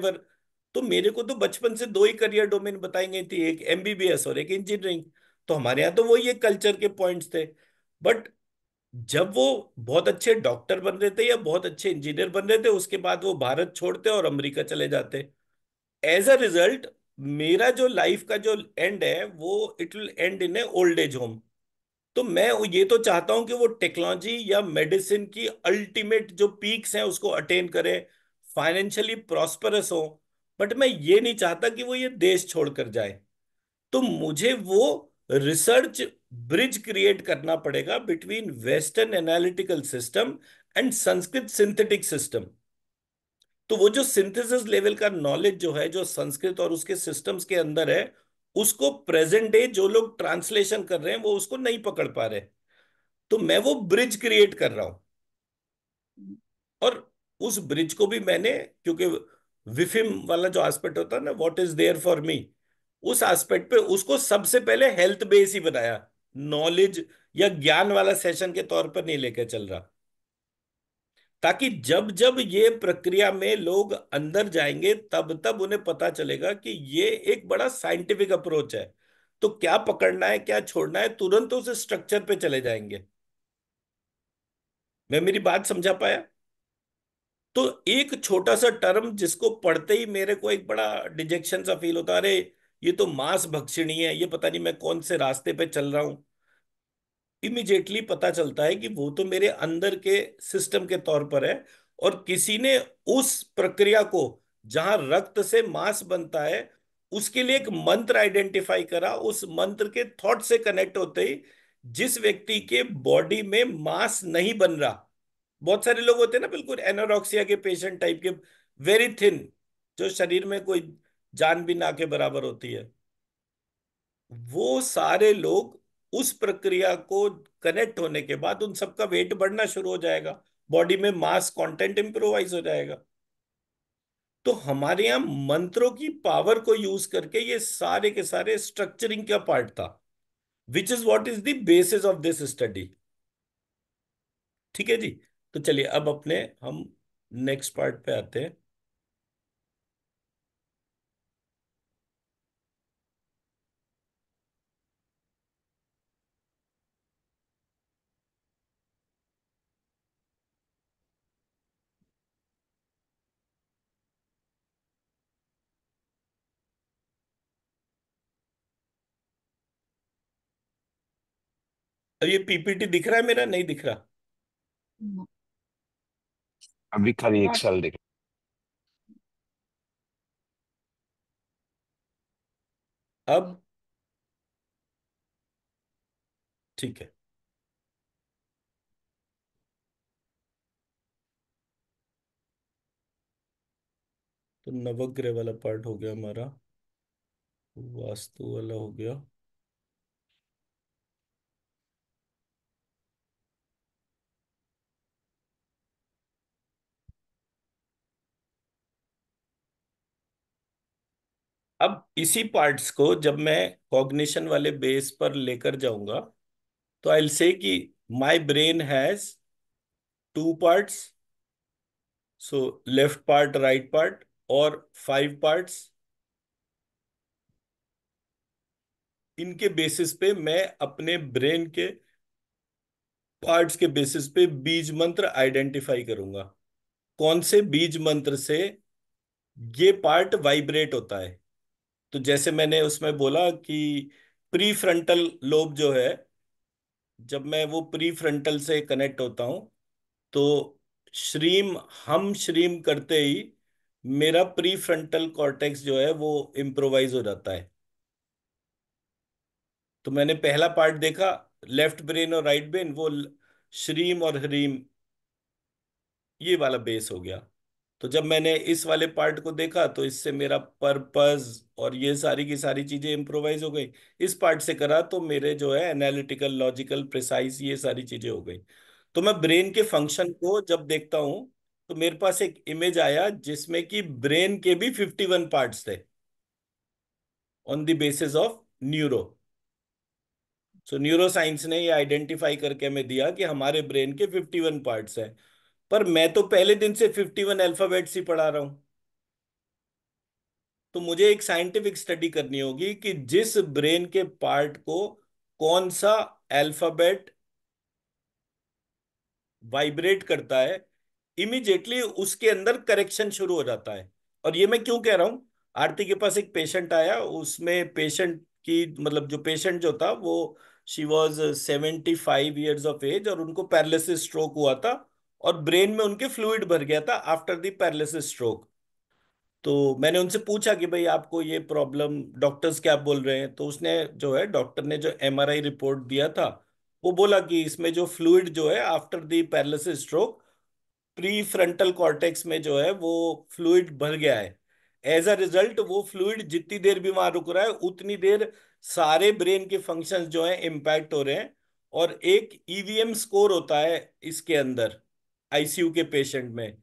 तो मेरे को तो बचपन से दो ही करियर डोमेन बताई गई थी एक एमबीबीएस और एक इंजीनियरिंग तो हमारे यहाँ तो वो ये कल्चर के पॉइंट्स थे बट जब वो बहुत अच्छे डॉक्टर बन रहे थे या बहुत अच्छे इंजीनियर बन रहे थे उसके बाद वो भारत छोड़ते और अमेरिका चले जाते एज अ रिजल्ट मेरा जो लाइफ का जो एंड है वो it will end in a old age home तो मैं ये तो चाहता हूं कि वो टेक्नोलॉजी या मेडिसिन की अल्टीमेट जो पीक्स हैं उसको अटेन करें फाइनेंशियली प्रॉस्परस हो बट मैं ये नहीं चाहता कि वो ये देश छोड़कर जाए तो मुझे वो रिसर्च ब्रिज क्रिएट करना पड़ेगा between western analytical system and Sanskrit synthetic system तो वो जो सिंथेसिस लेवल का नॉलेज जो है जो संस्कृत और उसके सिस्टम्स के अंदर है उसको प्रेजेंट डे जो लोग ट्रांसलेशन कर रहे हैं वो उसको नहीं पकड़ पा रहे तो मैं वो ब्रिज क्रिएट कर रहा हूं और उस ब्रिज को भी मैंने क्योंकि विफिम वाला जो एस्पेक्ट होता है ना what is there for me उस एस्पेक्ट पे उसको सबसे पहले हेल्थ बेस ही बनाया नॉलेज या ज्ञान वाला सेशन के तौर पर नहीं लेकर चल रहा ताकि जब जब ये प्रक्रिया में लोग अंदर जाएंगे तब तब उन्हें पता चलेगा कि ये एक बड़ा साइंटिफिक अप्रोच है तो क्या पकड़ना है क्या छोड़ना है तुरंत उस स्ट्रक्चर पे चले जाएंगे मैं मेरी बात समझा पाया तो एक छोटा सा टर्म जिसको पढ़ते ही मेरे को एक बड़ा डिजेक्शन सा फील होता अरे ये तो मांस भक्षिणी है ये पता नहीं मैं कौन से रास्ते पे चल रहा हूं इमिजिएटली पता चलता है कि वो तो मेरे अंदर के सिस्टम के तौर पर है और किसी ने उस प्रक्रिया को जहां रक्त से मांस बनता है उसके लिए एक मंत्र आइडेंटिफाई करा उस मंत्र के थॉट से कनेक्ट होते ही जिस व्यक्ति के बॉडी में मांस नहीं बन रहा बहुत सारे लोग होते हैं ना बिल्कुल एनोरॉक्सिया के पेशेंट टाइप के वेरी थिन जो शरीर में कोई जान भी ना के बराबर होती है वो सारे लोग उस प्रक्रिया को कनेक्ट होने के बाद उन सबका वेट बढ़ना शुरू हो जाएगा बॉडी में मास कंटेंट इंप्रोवाइज हो जाएगा तो हमारे यहां मंत्रों की पावर को यूज करके ये सारे के सारे स्ट्रक्चरिंग का पार्ट था which is what is the basis of this study ठीक है जी तो चलिए अब अपने हम नेक्स्ट पार्ट पे आते हैं अब ये पीपीटी दिख रहा है मेरा नहीं दिख रहा अभी एक साल देख अब ठीक है तो नवग्रह वाला पार्ट हो गया हमारा वास्तु वाला हो गया अब इसी पार्ट्स को जब मैं कॉग्निशन वाले बेस पर लेकर जाऊंगा तो आई से कि my brain has two parts so left part right part और फाइव पार्ट्स इनके बेसिस पे मैं अपने ब्रेन के पार्ट्स के बेसिस पे बीज मंत्र आइडेंटिफाई करूंगा कौन से बीज मंत्र से ये पार्ट वाइब्रेट होता है तो जैसे मैंने उसमें बोला कि प्री फ्रंटल लोब जो है जब मैं वो प्री फ्रंटल से कनेक्ट होता हूँ तो श्रीम हम श्रीम करते ही मेरा प्री फ्रंटल कॉर्टेक्स जो है वो इम्प्रोवाइज हो जाता है तो मैंने पहला पार्ट देखा लेफ्ट ब्रेन और राइट ब्रेन वो श्रीम और हरीम ये वाला बेस हो गया तो जब मैंने इस वाले पार्ट को देखा तो इससे मेरा पर्पज और ये सारी की सारी चीज़ें इम्प्रोवाइज हो गई इस पार्ट से करा तो मेरे जो है एनालिटिकल लॉजिकल प्रिसाइज ये सारी चीज़ें हो गई तो मैं ब्रेन के फंक्शन को जब देखता हूं तो मेरे पास एक इमेज आया जिसमें कि ब्रेन के भी फिफ्टी वन पार्ट थे on the basis of neuro so neuroscience ने ये आइडेंटिफाई करके हमें दिया कि हमारे ब्रेन के फिफ्टी वन पार्ट्स हैं पर मैं तो पहले दिन से फिफ्टी वन अल्फाबेट्स ही पढ़ा रहा हूं तो मुझे एक साइंटिफिक स्टडी करनी होगी कि जिस ब्रेन के पार्ट को कौन सा अल्फाबेट वाइब्रेट करता है इमीजिएटली उसके अंदर करेक्शन शुरू हो जाता है और ये मैं क्यों कह रहा हूं आरती के पास एक पेशेंट आया उसमें पेशेंट की मतलब जो पेशेंट जो था वो she was seventy five years of age और उनको पैरालिसिस स्ट्रोक हुआ था और ब्रेन में उनके फ्लूड भर गया था आफ्टर दी पैरालिसिस स्ट्रोक तो मैंने उनसे पूछा कि भाई आपको ये प्रॉब्लम डॉक्टर्स क्या बोल रहे हैं तो उसने जो है डॉक्टर ने जो एम रिपोर्ट दिया था वो बोला कि इसमें जो फ्लूड जो है after the paralysis stroke prefrontal cortex में जो है वो फ्लूड भर गया है एज अ रिजल्ट वो फ्लूड जितनी देर भी वहां रुक रहा है उतनी देर सारे ब्रेन के फंक्शंस जो है इम्पैक्ट हो रहे हैं और एक ईवीएम e स्कोर होता है इसके अंदर आईसीयू के पेशेंट में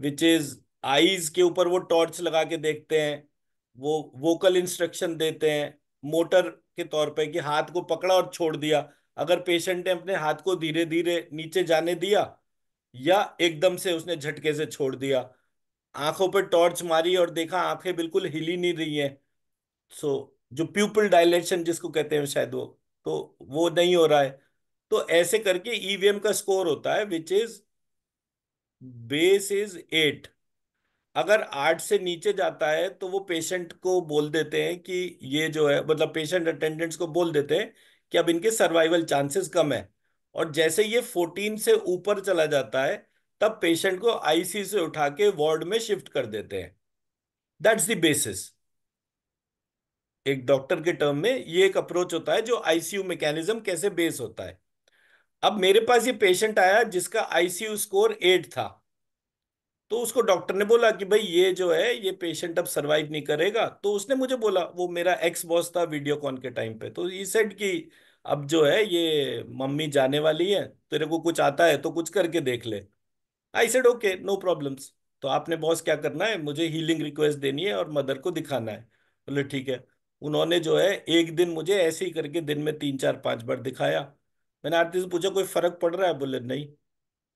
विच इज आईज के ऊपर वो टॉर्च लगा के देखते हैं वो वोकल इंस्ट्रक्शन देते हैं मोटर के तौर पे कि हाथ को पकड़ा और छोड़ दिया अगर पेशेंट ने अपने हाथ को धीरे धीरे नीचे जाने दिया या एकदम से उसने झटके से छोड़ दिया आंखों पर टॉर्च मारी और देखा आंखें बिल्कुल हिली नहीं रही हैं सो so, जो प्यूपल डायलेशन जिसको कहते हैं शायद वो तो वो नहीं हो रहा है तो ऐसे करके ईवीएम e का स्कोर होता है which is base is eight अगर आठ से नीचे जाता है तो वो पेशेंट को बोल देते हैं कि ये जो है मतलब पेशेंट अटेंडेंट्स को बोल देते हैं कि अब इनके सर्वाइवल चांसेस कम है और जैसे ये फोर्टीन से ऊपर चला जाता है तब पेशेंट को आईसी से उठा के वार्ड में शिफ्ट कर देते हैं दैट्स द बेसिस एक डॉक्टर के टर्म में ये एक अप्रोच होता है जो आईसीयू मैकेनिज्म कैसे बेस होता है अब मेरे पास ये पेशेंट आया जिसका आईसीयू स्कोर एट था तो उसको डॉक्टर ने बोला कि भाई ये जो है ये पेशेंट अब सरवाइव नहीं करेगा तो उसने मुझे बोला वो मेरा एक्स बॉस था वीडियो कॉन के टाइम पे तो ये सेड कि अब जो है ये मम्मी जाने वाली है तेरे को कुछ आता है तो कुछ करके देख ले I said okay no problems तो आपने बॉस क्या करना है मुझे हीलिंग रिक्वेस्ट देनी है और मदर को दिखाना है बोले ठीक है उन्होंने जो है एक दिन मुझे ऐसे ही करके दिन में तीन चार पांच बार दिखाया मैंने आरती से पूछा कोई फर्क पड़ रहा है बोले नहीं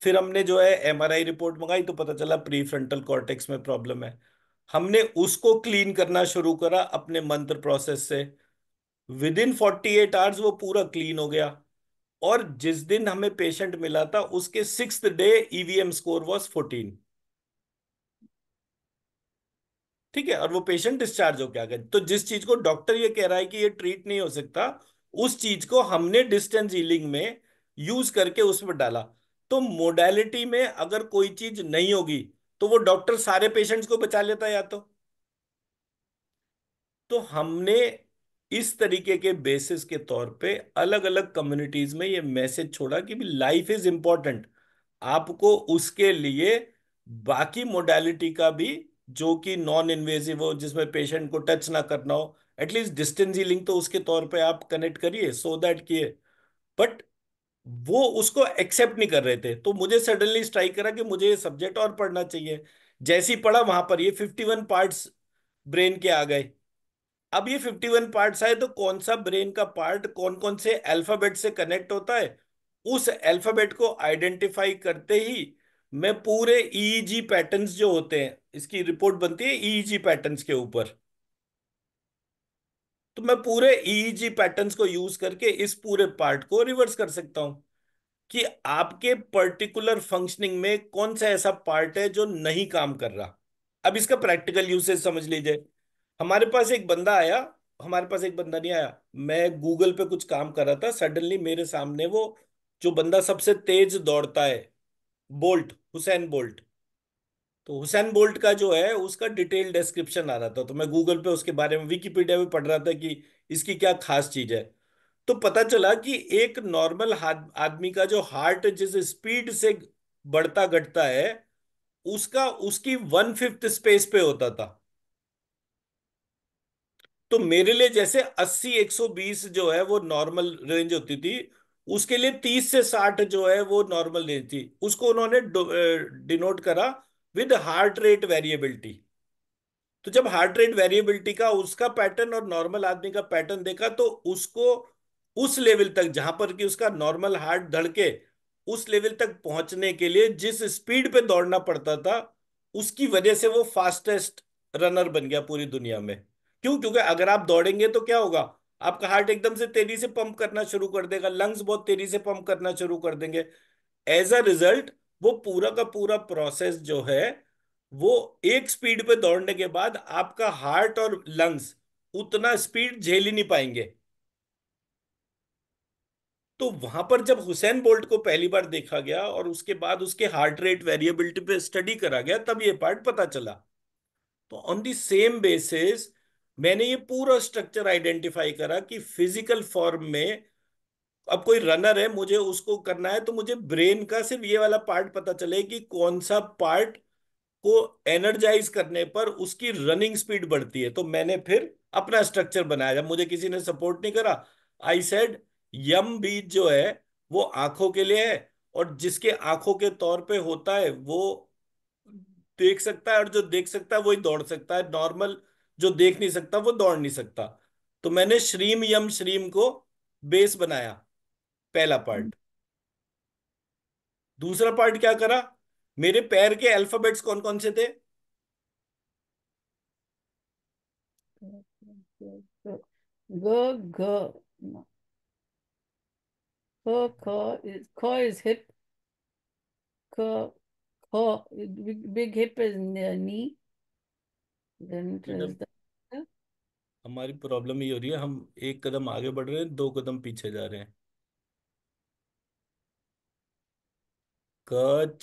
फिर हमने जो है एमआरआई रिपोर्ट मंगाई तो पता चला प्री फ्रंटल कॉर्टेक्स में प्रॉब्लम है हमने उसको क्लीन करना शुरू करा अपने मंत्र प्रोसेस से within forty eight hours वो पूरा क्लीन हो गया और जिस दिन हमें पेशेंट मिला था उसके six day EVM score was fourteen ठीक है और वो पेशेंट डिस्चार्ज हो क्या तो जिस चीज को डॉक्टर ये कह रहा है कि ये ट्रीट नहीं हो सकता उस चीज को हमने डिस्टेंस हीलिंग में यूज करके उसमें डाला तो मोडलिटी में अगर कोई चीज नहीं होगी तो वो डॉक्टर सारे पेशेंट्स को बचा लेता या तो तो हमने इस तरीके के बेसिस के तौर पे अलग अलग कम्युनिटीज में ये मैसेज छोड़ा कि लाइफ इज इंपॉर्टेंट आपको उसके लिए बाकी मोडेलिटी का भी जो कि नॉन इन्वेजिव हो जिसमें पेशेंट को टच ना करना हो एटलीस्ट डिस्टेंस लिंक तो उसके तौर पे आप कनेक्ट करिए सो दैट किए बट वो उसको एक्सेप्ट नहीं कर रहे थे तो मुझे सडनली स्ट्राइक करा कि मुझे ये सब्जेक्ट और पढ़ना चाहिए जैसी पढ़ा वहां पर ये फिफ्टी वन पार्ट्स ब्रेन के आ गए अब ये फिफ्टी वन पार्ट्स आए तो कौन सा ब्रेन का पार्ट कौन कौन से अल्फाबेट से कनेक्ट होता है उस अल्फाबेट को आइडेंटिफाई करते ही मैं पूरे ईईजी e पैटर्न्स e जो होते हैं इसकी रिपोर्ट बनती है ईईजी e पैटर्न्स के ऊपर तो मैं पूरे ईईजी e पैटर्न्स को यूज करके इस पूरे पार्ट को रिवर्स कर सकता हूं कि आपके पर्टिकुलर फंक्शनिंग में कौन सा ऐसा पार्ट है जो नहीं काम कर रहा अब इसका प्रैक्टिकल यूसेज समझ लीजिए हमारे पास एक बंदा आया हमारे पास एक बंदा नहीं आया मैं गूगल पे कुछ काम कर रहा था सडनली मेरे सामने वो जो बंदा सबसे तेज दौड़ता है बोल्ट हुसैन बोल्ट तो हुसैन बोल्ट का जो है उसका डिटेल डिस्क्रिप्शन आ रहा था तो मैं गूगल पे उसके बारे में विकीपीडिया में पढ़ रहा था कि इसकी क्या खास चीज है तो पता चला कि एक नॉर्मल आदमी का जो हार्ट जिस स्पीड से बढ़ता घटता है उसका उसकी वन फिफ्थ स्पेस पे होता था तो मेरे लिए जैसे 80 120 जो है वो नॉर्मल रेंज होती थी उसके लिए 30 से 60 जो है वो नॉर्मल रेंज थी उसको उन्होंने डिनोट करा विद हार्ट रेट वेरिएबिलिटी तो जब हार्ट रेट वेरिएबिलिटी का उसका पैटर्न और नॉर्मल आदमी का पैटर्न देखा तो उसको उस लेवल तक जहां पर कि उसका नॉर्मल हार्ट धड़के उस लेवल तक पहुंचने के लिए जिस स्पीड पे दौड़ना पड़ता था उसकी वजह से वो फास्टेस्ट रनर बन गया पूरी दुनिया में क्यों क्योंकि अगर आप दौड़ेंगे तो क्या होगा आपका हार्ट एकदम से तेजी से पंप करना शुरू कर देगा लंग्स बहुत तेजी से पंप करना शुरू कर देंगे एज अ रिजल्ट वो पूरा का पूरा प्रोसेस जो है वो एक स्पीड पे दौड़ने के बाद आपका हार्ट और लंग्स उतना स्पीड झेल ही नहीं पाएंगे तो वहां पर जब हुसैन बोल्ट को पहली बार देखा गया और उसके बाद उसके हार्ट रेट वेरिएबिलिटी पे स्टडी करा गया तब ये पार्ट पता चला तो ऑन दी सेम बेसिस मैंने ये पूरा स्ट्रक्चर आइडेंटिफाई करा कि फिजिकल फॉर्म में अब कोई रनर है मुझे उसको करना है तो मुझे ब्रेन का सिर्फ ये वाला पार्ट पता चले कि कौन सा पार्ट को एनर्जाइज करने पर उसकी रनिंग स्पीड बढ़ती है तो मैंने फिर अपना स्ट्रक्चर बनाया जब मुझे किसी ने सपोर्ट नहीं करा आई सेड यम बीज जो है वो आंखों के लिए है और जिसके आंखों के तौर पे होता है वो देख सकता है और जो देख सकता है वही दौड़ सकता है नॉर्मल जो देख नहीं सकता वो दौड़ नहीं सकता तो मैंने श्रीम यम श्रीम को बेस बनाया पहला पार्ट हम्म। दूसरा पार्ट क्या करा मेरे पैर के अल्फाबेट्स कौन कौन से थे e. हमारी प्रॉब्लम ये हो रही है हम एक कदम आगे बढ़ रहे हैं दो कदम पीछे जा रहे हैं क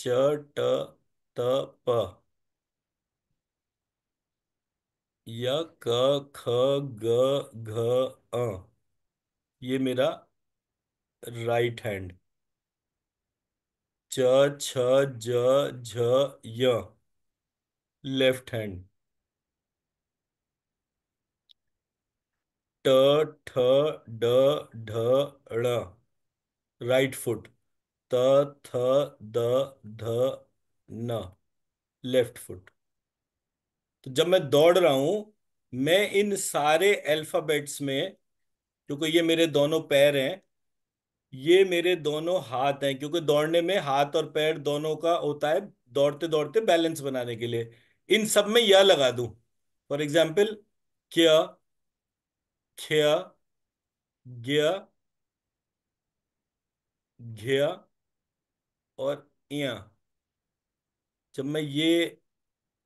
च ट त प य क ख ग घ अ ये मेरा राइट हैंड च छ ज झ य लेफ्ट हैंड ट ठ ड ढ ण राइट फुट त थ द ध न लेफ्ट फुट तो जब मैं दौड़ रहा हूं मैं इन सारे अल्फाबेट्स में क्योंकि ये मेरे दोनों पैर हैं ये मेरे दोनों हाथ हैं क्योंकि दौड़ने में हाथ और पैर दोनों का होता है दौड़ते दौड़ते बैलेंस बनाने के लिए इन सब में यह लगा दू फॉर एग्जाम्पल क्या ख्या घ्य घ्या और इया जब मैं ये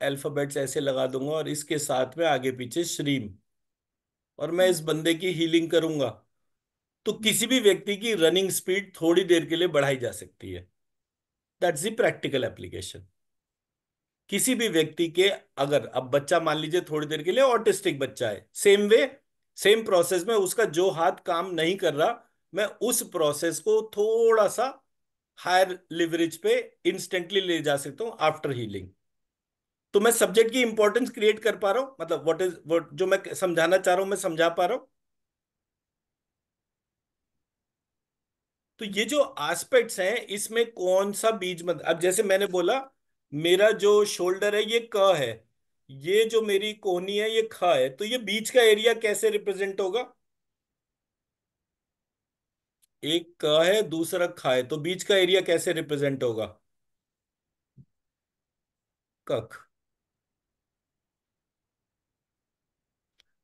अल्फ़ाबेट्स ऐसे लगा दूंगा और इसके साथ में आगे पीछे श्रीम और मैं इस बंदे की हीलिंग करूंगा तो किसी भी व्यक्ति की रनिंग स्पीड थोड़ी देर के लिए बढ़ाई जा सकती है दैट्स द प्रैक्टिकल एप्लीकेशन किसी भी व्यक्ति के अगर अब बच्चा मान लीजिए थोड़ी देर के लिए ऑटिस्टिक बच्चा है सेम वे सेम प्रोसेस में उसका जो हाथ काम नहीं कर रहा मैं उस प्रोसेस को थोड़ा सा हायर लिवरेज पे इंस्टेंटली ले जा सकता हूँ आफ्टर हीलिंग तो मैं सब्जेक्ट की इंपॉर्टेंस क्रिएट कर पा रहा हूँ मतलब व्हाट इज व्हाट जो मैं समझाना चाह रहा हूँ मैं समझा पा रहा हूँ तो ये जो एस्पेक्ट्स हैं इसमें कौन सा बीज मत अब जैसे मैंने बोला मेरा जो शोल्डर है ये क है ये जो मेरी कोहनी है ये ख है तो ये बीच का एरिया कैसे रिप्रेजेंट होगा एक क है दूसरा ख है तो बीच का एरिया कैसे रिप्रेजेंट होगा कख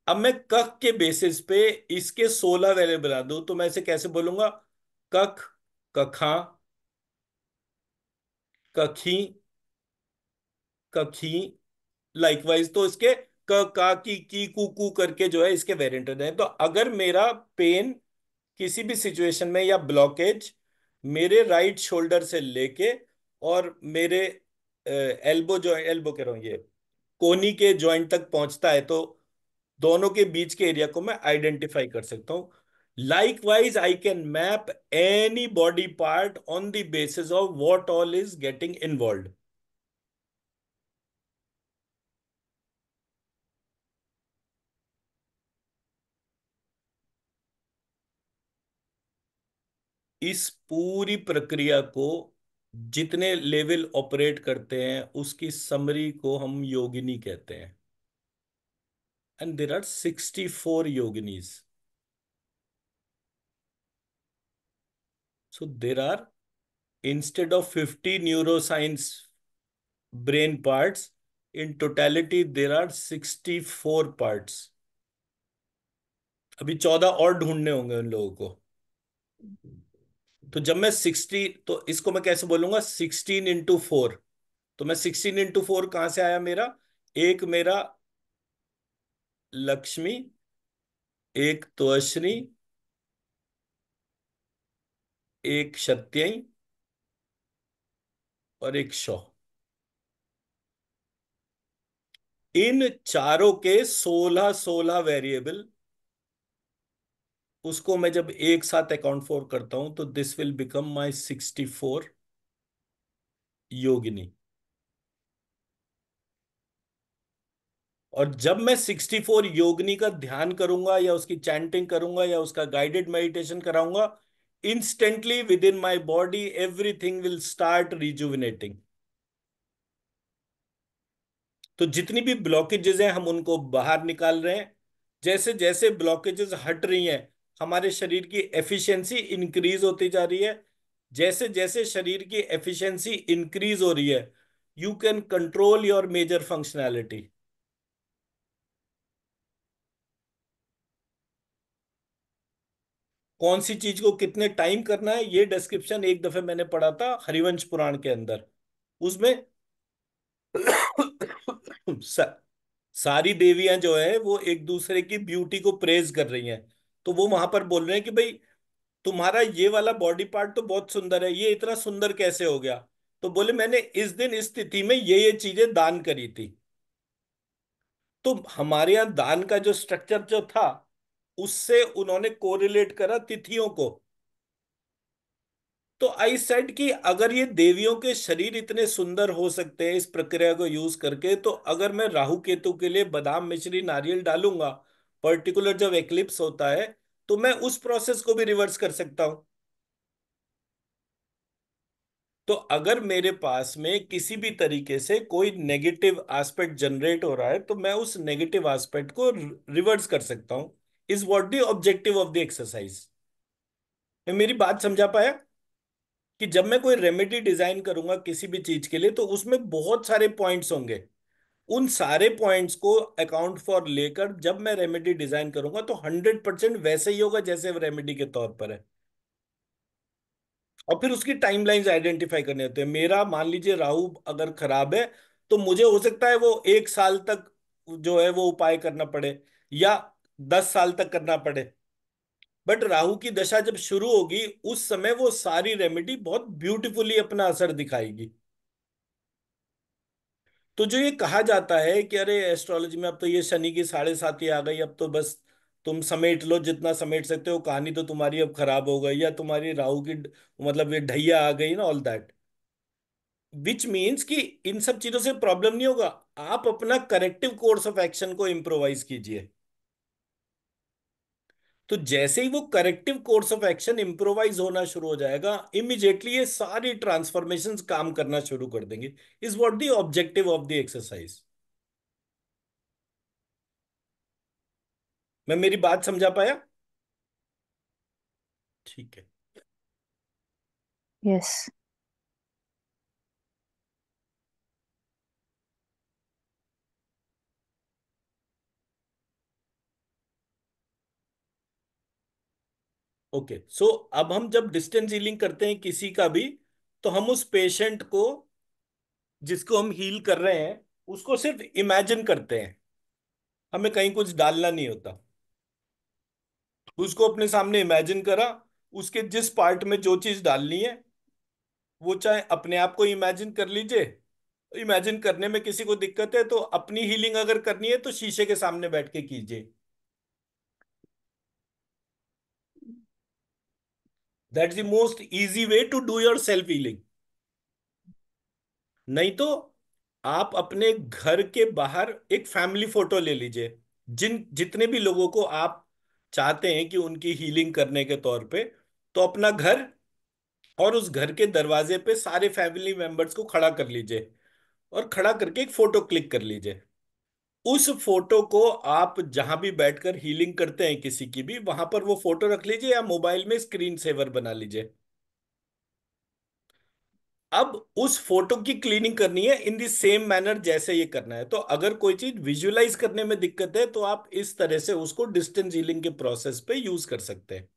अब मैं कख के बेसिस पे इसके सोलह वैल्यू बना दू तो मैं इसे कैसे बोलूंगा कख कखा कखी कखी लाइकवाइज तो इसके क का की की कू करके जो है इसके वेरिएंट है तो अगर मेरा पेन किसी भी सिचुएशन में या ब्लॉकेज मेरे राइट शोल्डर से लेके और मेरे एल्बो जो एल्बो कह रहा हूँ ये कोनी के जॉइंट तक पहुंचता है तो दोनों के बीच के एरिया को मैं आइडेंटिफाई कर सकता हूँ wise I can map any body part on the basis of what all is getting involve इस पूरी प्रक्रिया को जितने लेवल ऑपरेट करते हैं उसकी समरी को हम योगिनी कहते हैं and there are sixty four yoginis so there are instead of fifty neuroscience brain parts in totality there are sixty four parts अभी चौदह और ढूंढने होंगे उन लोगों को तो जब मैं सिक्सटी तो इसको मैं कैसे बोलूंगा सिक्सटीन इंटू फोर तो मैं सिक्सटीन इंटू फोर कहां से आया मेरा एक मेरा लक्ष्मी एक त्वश्री एक सत्य और एक सौ इन चारों के सोलह सोलह वेरिएबल उसको मैं जब एक साथ अकाउंट फॉर करता हूं तो this will become my sixty four yogini और जब मैं सिक्सटी फोर योगिनी का ध्यान करूंगा या उसकी चैंटिंग करूंगा या उसका गाइडेड मेडिटेशन कराऊंगा instantly within my body everything will start rejuvenating तो जितनी भी ब्लॉकेजेस हैं हम उनको बाहर निकाल रहे हैं जैसे जैसे ब्लॉकेजेस हट रही हैं हमारे शरीर की एफिशिएंसी इंक्रीज होती जा रही है जैसे जैसे शरीर की एफिशिएंसी इंक्रीज हो रही है you can control your major functionality कौन सी चीज को कितने टाइम करना है ये डिस्क्रिप्शन एक दफे मैंने पढ़ा था हरिवंश पुराण के अंदर उसमें *coughs* सारी देवियां जो है वो एक दूसरे की ब्यूटी को प्रेज कर रही हैं तो वो वहां पर बोल रहे हैं कि भाई तुम्हारा ये वाला बॉडी पार्ट तो बहुत सुंदर है ये इतना सुंदर कैसे हो गया तो बोले मैंने इस दिन इस तिथि में ये ये चीजें दान करी थी तो हमारे यहां दान का जो स्ट्रक्चर जो था उससे उन्होंने कोरिलेट करा तिथियों को तो आई सेड कि अगर ये देवियों के शरीर इतने सुंदर हो सकते हैं इस प्रक्रिया को यूज करके तो अगर मैं राहु केतु के लिए बादाम मिश्री नारियल डालूंगा पर्टिकुलर जब एक्लिप्स होता है तो मैं उस प्रोसेस को भी रिवर्स कर सकता हूं तो अगर मेरे पास में किसी भी तरीके से कोई नेगेटिव एस्पेक्ट जनरेट हो रहा है तो मैं उस नेगेटिव एस्पेक्ट को रिवर्स कर सकता हूं is what the objective of the exercise मेरी बात समझा पाया कि जब मैं कोई रेमेडी डिजाइन करूंगा किसी भी चीज के लिए तो उसमें बहुत सारे पॉइंट्स होंगे उन सारे पॉइंट्स को अकाउंट फॉर लेकर जब मैं रेमेडी डिजाइन करूंगा तो हंड्रेड परसेंट वैसे ही होगा जैसे रेमेडी के तौर पर है और फिर उसकी टाइमलाइंस आइडेंटिफाई करने होते हैं मेरा मान लीजिए राहु अगर खराब है तो मुझे हो सकता है वो एक साल तक जो है वो उपाय करना पड़े या दस साल तक करना पड़े बट राहु की दशा जब शुरू होगी उस समय वो सारी रेमेडी बहुत ब्यूटीफुली अपना असर दिखाएगी तो जो ये कहा जाता है कि अरे एस्ट्रोलॉजी में अब तो ये शनि की साढ़े ही आ गई अब तो बस तुम समेट लो जितना समेट सकते हो कहानी तो तुम्हारी अब खराब हो गई या तुम्हारी राहु की मतलब ये ढैया आ गई ना ऑल दैट विच मीन्स कि इन सब चीजों से प्रॉब्लम नहीं होगा आप अपना करेक्टिव कोर्स ऑफ एक्शन को इम्प्रोवाइज कीजिए तो जैसे ही वो corrective course of action improvise होना शुरू हो जाएगा इमिजिएटली ये सारी ट्रांसफॉर्मेशन काम करना शुरू कर देंगे is what the objective of the exercise मैं मेरी बात समझा पाया ठीक है yes yes. Okay okay. So so, अब हम जब डिस्टेंस हीलिंग करते हैं किसी का भी तो हम उस पेशेंट को जिसको हम हील कर रहे हैं उसको सिर्फ इमेजिन करते हैं हमें कहीं कुछ डालना नहीं होता उसको अपने सामने इमेजिन करा उसके जिस पार्ट में जो चीज डालनी है वो चाहे अपने आप को इमेजिन कर लीजिए इमेजिन करने में किसी को दिक्कत है तो अपनी हीलिंग अगर करनी है तो शीशे के सामने बैठ के कीजिए that is the most easy way to do yourself healing नहीं तो आप अपने घर के बाहर एक फैमिली फोटो ले लीजिए जिन जितने भी लोगों को आप चाहते हैं कि उनकी हीलिंग करने के तौर पे तो अपना घर और उस घर के दरवाजे पे सारे फैमिली मेंबर्स को खड़ा कर लीजिए और खड़ा करके एक फोटो क्लिक कर लीजिए उस फोटो को आप जहां भी बैठकर हीलिंग करते हैं किसी की भी वहां पर वो फोटो रख लीजिए या मोबाइल में स्क्रीन सेवर बना लीजिए अब उस फोटो की क्लीनिंग करनी है इन द सेम मैनर जैसे ये करना है तो अगर कोई चीज विजुअलाइज करने में दिक्कत है तो आप इस तरह से उसको डिस्टेंस हीलिंग के प्रोसेस पे यूज कर सकते हैं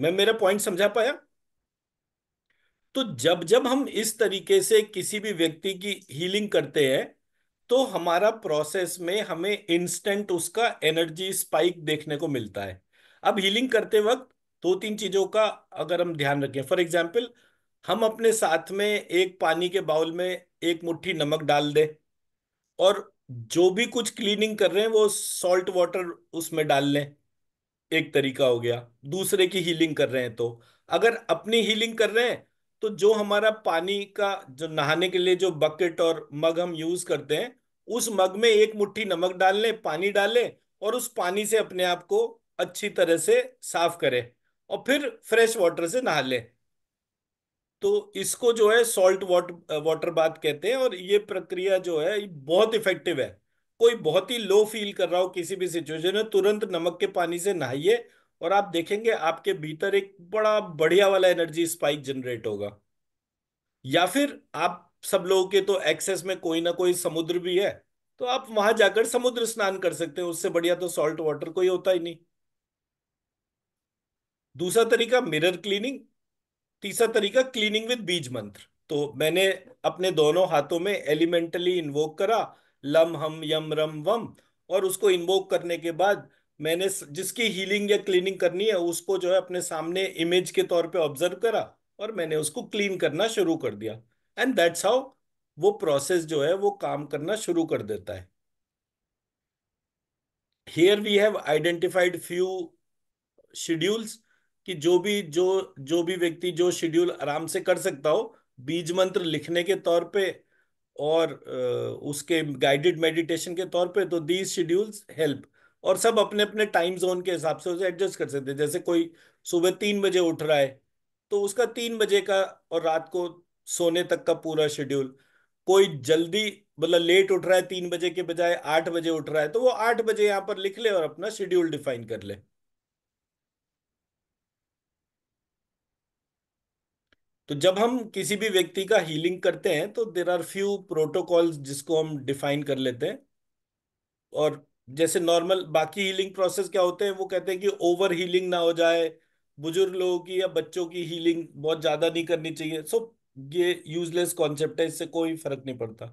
मैं मेरा पॉइंट समझा पाया तो जब जब हम इस तरीके से किसी भी व्यक्ति की हीलिंग करते हैं तो हमारा प्रोसेस में हमें इंस्टेंट उसका एनर्जी स्पाइक देखने को मिलता है अब हीलिंग करते वक्त दो तीन चीजों का अगर हम ध्यान रखें फॉर एग्जाम्पल हम अपने साथ में एक पानी के बाउल में एक मुट्ठी नमक डाल दें और जो भी कुछ क्लीनिंग कर रहे हैं वो सॉल्ट वाटर उसमें डाल लें एक तरीका हो गया दूसरे की हीलिंग कर रहे हैं तो अगर अपनी हीलिंग कर रहे हैं तो जो हमारा पानी का जो नहाने के लिए जो बकेट और मग हम यूज करते हैं उस मग में एक मुट्ठी नमक डाल लें पानी डालें और उस पानी से अपने आप को अच्छी तरह से साफ करें और फिर फ्रेश वाटर से नहा लें तो इसको जो है सॉल्ट वाटर वाटर बात कहते हैं और ये प्रक्रिया जो है बहुत इफेक्टिव है कोई बहुत ही लो फील कर रहा हो किसी भी सिचुएशन में तुरंत नमक के पानी से नहाइए और आप देखेंगे आपके भीतर एक बड़ा बढ़िया वाला एनर्जी स्पाइक जनरेट होगा या फिर आप सब लोगों के तो एक्सेस में कोई ना कोई समुद्र भी है तो आप वहां जाकर समुद्र स्नान कर सकते हैं उससे बढ़िया तो सॉल्ट वाटर कोई होता ही नहीं दूसरा तरीका मिरर क्लीनिंग तीसरा तरीका क्लीनिंग विद बीज मंत्र तो मैंने अपने दोनों हाथों में एलिमेंटली इन्वोक करा लम हम यम रम वम और उसको इन्वोक करने के बाद मैंने जिसकी हीलिंग या क्लीनिंग करनी है उसको जो है अपने सामने इमेज के तौर पे ऑब्जर्व करा और मैंने उसको क्लीन करना शुरू कर दिया एंड दैट्स हाउ वो प्रोसेस जो है वो काम करना शुरू कर देता है here we have identified few schedules कि जो भी जो जो भी व्यक्ति जो शेड्यूल आराम से कर सकता हो बीज मंत्र लिखने के तौर पे और उसके गाइडेड मेडिटेशन के तौर पे तो दीज शेड्यूल्स हेल्प और सब अपने अपने टाइम जोन के हिसाब से उसे एडजस्ट कर सकते हैं जैसे कोई सुबह तीन बजे उठ रहा है तो उसका तीन बजे का और रात को सोने तक का पूरा शेड्यूल कोई जल्दी मतलब लेट उठ रहा है तीन बजे के बजाय आठ बजे उठ रहा है तो वो आठ बजे यहाँ पर लिख ले और अपना शेड्यूल डिफाइन कर ले तो जब हम किसी भी व्यक्ति का हीलिंग करते हैं तो देर आर फ्यू प्रोटोकॉल्स जिसको हम डिफाइन कर लेते हैं और जैसे नॉर्मल बाकी हीलिंग प्रोसेस क्या होते हैं वो कहते हैं कि ओवर हीलिंग ना हो जाए बुजुर्ग लोगों की या बच्चों की हीलिंग बहुत ज्यादा नहीं करनी चाहिए सो ये यूजलेस कॉन्सेप्ट है इससे कोई फर्क नहीं पड़ता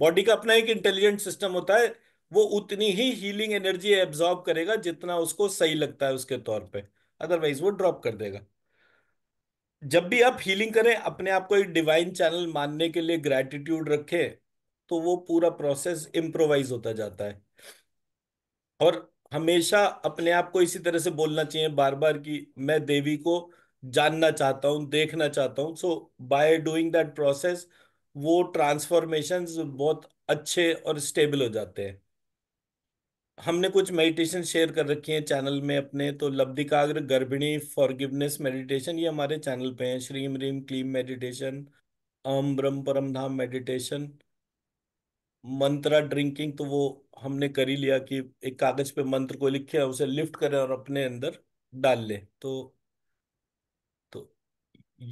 बॉडी का अपना एक इंटेलिजेंट सिस्टम होता है वो उतनी ही हीलिंग एनर्जी एब्जॉर्ब करेगा जितना उसको सही लगता है उसके तौर पे अदरवाइज वो ड्रॉप कर देगा जब भी आप हीलिंग करें अपने आप को एक डिवाइन चैनल मानने के लिए ग्रेटिट्यूड रखें तो वो पूरा प्रोसेस इम्प्रोवाइज होता जाता है और हमेशा अपने आप को इसी तरह से बोलना चाहिए बार बार कि मैं देवी को जानना चाहता हूँ देखना चाहता हूँ so by doing that process वो ट्रांसफॉर्मेशन बहुत अच्छे और स्टेबल हो जाते हैं हमने कुछ मेडिटेशन शेयर कर रखी हैं चैनल में अपने तो लब्धिकाग्र गर्भिणी फॉरगिवनेस मेडिटेशन ये हमारे चैनल पे हैं श्रीम रीम क्लीम मेडिटेशन अम ब्रह्म परम धाम मेडिटेशन मंत्रा ड्रिंकिंग तो वो हमने कर ही लिया कि एक कागज पे मंत्र को लिखे उसे लिफ्ट करें और अपने अंदर डाल ले तो तो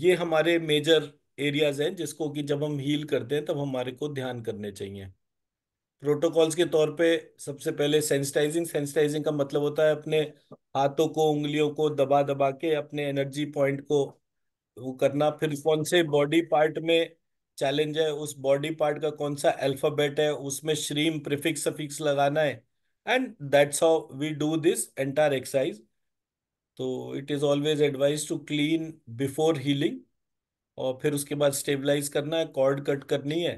ये हमारे मेजर एरियाज हैं जिसको कि जब हम हील करते हैं तब हमारे को ध्यान करने चाहिए प्रोटोकॉल्स के तौर पे सबसे पहले सेंसिटाइजिंग सेंसिटाइजिंग का मतलब होता है अपने हाथों को उंगलियों को दबा दबा के अपने एनर्जी पॉइंट को वो करना फिर कौन से बॉडी पार्ट में चैलेंज है उस बॉडी पार्ट का कौन सा अल्फाबेट है उसमें श्रीम प्रिफिक्स सफिक्स लगाना है and that's how we do this entire exercise तो it is always advise to clean before healing और फिर उसके बाद स्टेबलाइज करना है कॉर्ड कट करनी है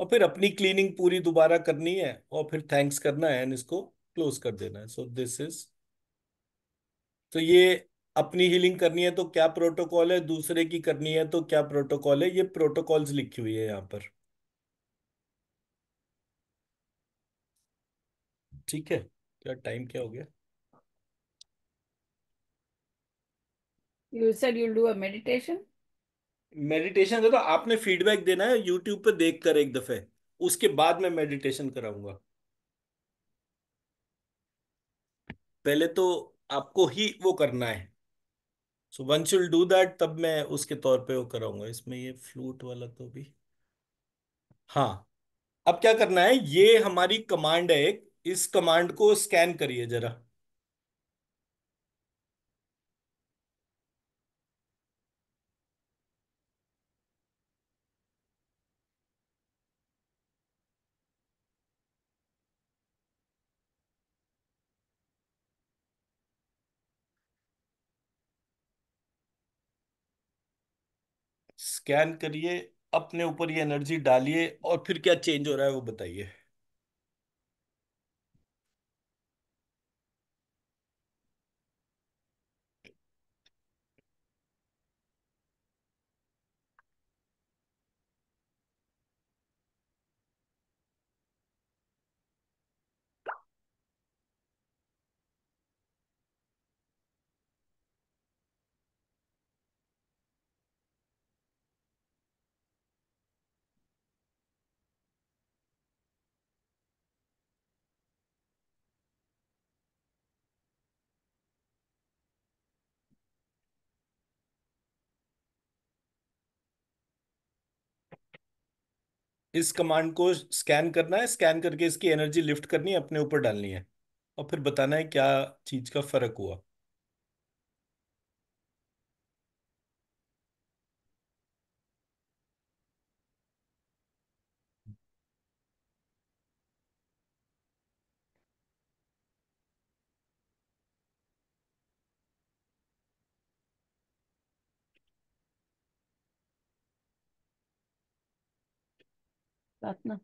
और फिर अपनी क्लीनिंग पूरी दोबारा करनी है और फिर थैंक्स करना है एंड इसको क्लोज कर देना है सो दिस इज तो ये अपनी हीलिंग करनी है तो क्या प्रोटोकॉल है दूसरे की करनी है तो क्या प्रोटोकॉल है ये प्रोटोकॉल्स लिखी हुई है यहाँ पर ठीक है क्या टाइम क्या हो गया you said you do a meditation meditation का तो आपने फीडबैक देना है यूट्यूब पे कर एक दफे उसके बाद मैं मेडिटेशन कराऊंगा पहले तो आपको ही वो करना है so once will do that तब मैं उसके तौर पे वो कराऊंगा इसमें ये फ्लूट वाला तो भी हाँ अब क्या करना है ये हमारी कमांड है एक इस कमांड को स्कैन करिए जरा स्कैन करिए अपने ऊपर ये एनर्जी डालिए और फिर क्या चेंज हो रहा है वो बताइए इस कमांड को स्कैन करना है स्कैन करके इसकी एनर्जी लिफ्ट करनी है अपने ऊपर डालनी है और फिर बताना है क्या चीज का फर्क हुआ Понятно.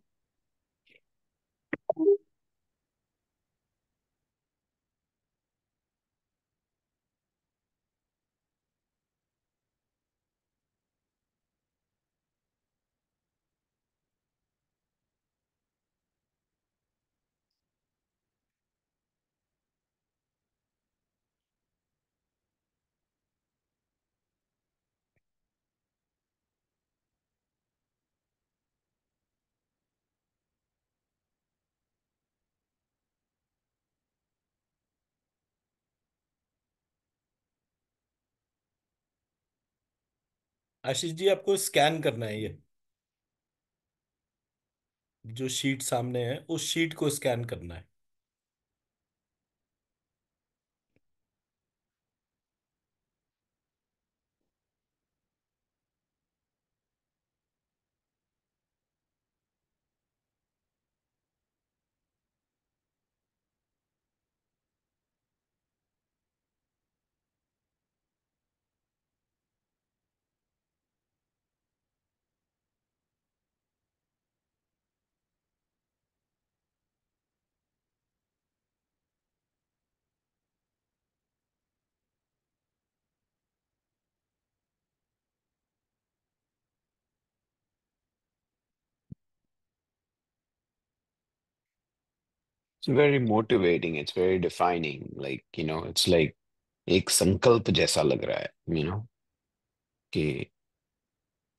आशीष जी आपको स्कैन करना है ये जो शीट सामने है उस शीट को स्कैन करना है It's very motivating. It's very defining. Like, you know, it's like एक संकल्प जैसा लग रहा है यू नो कि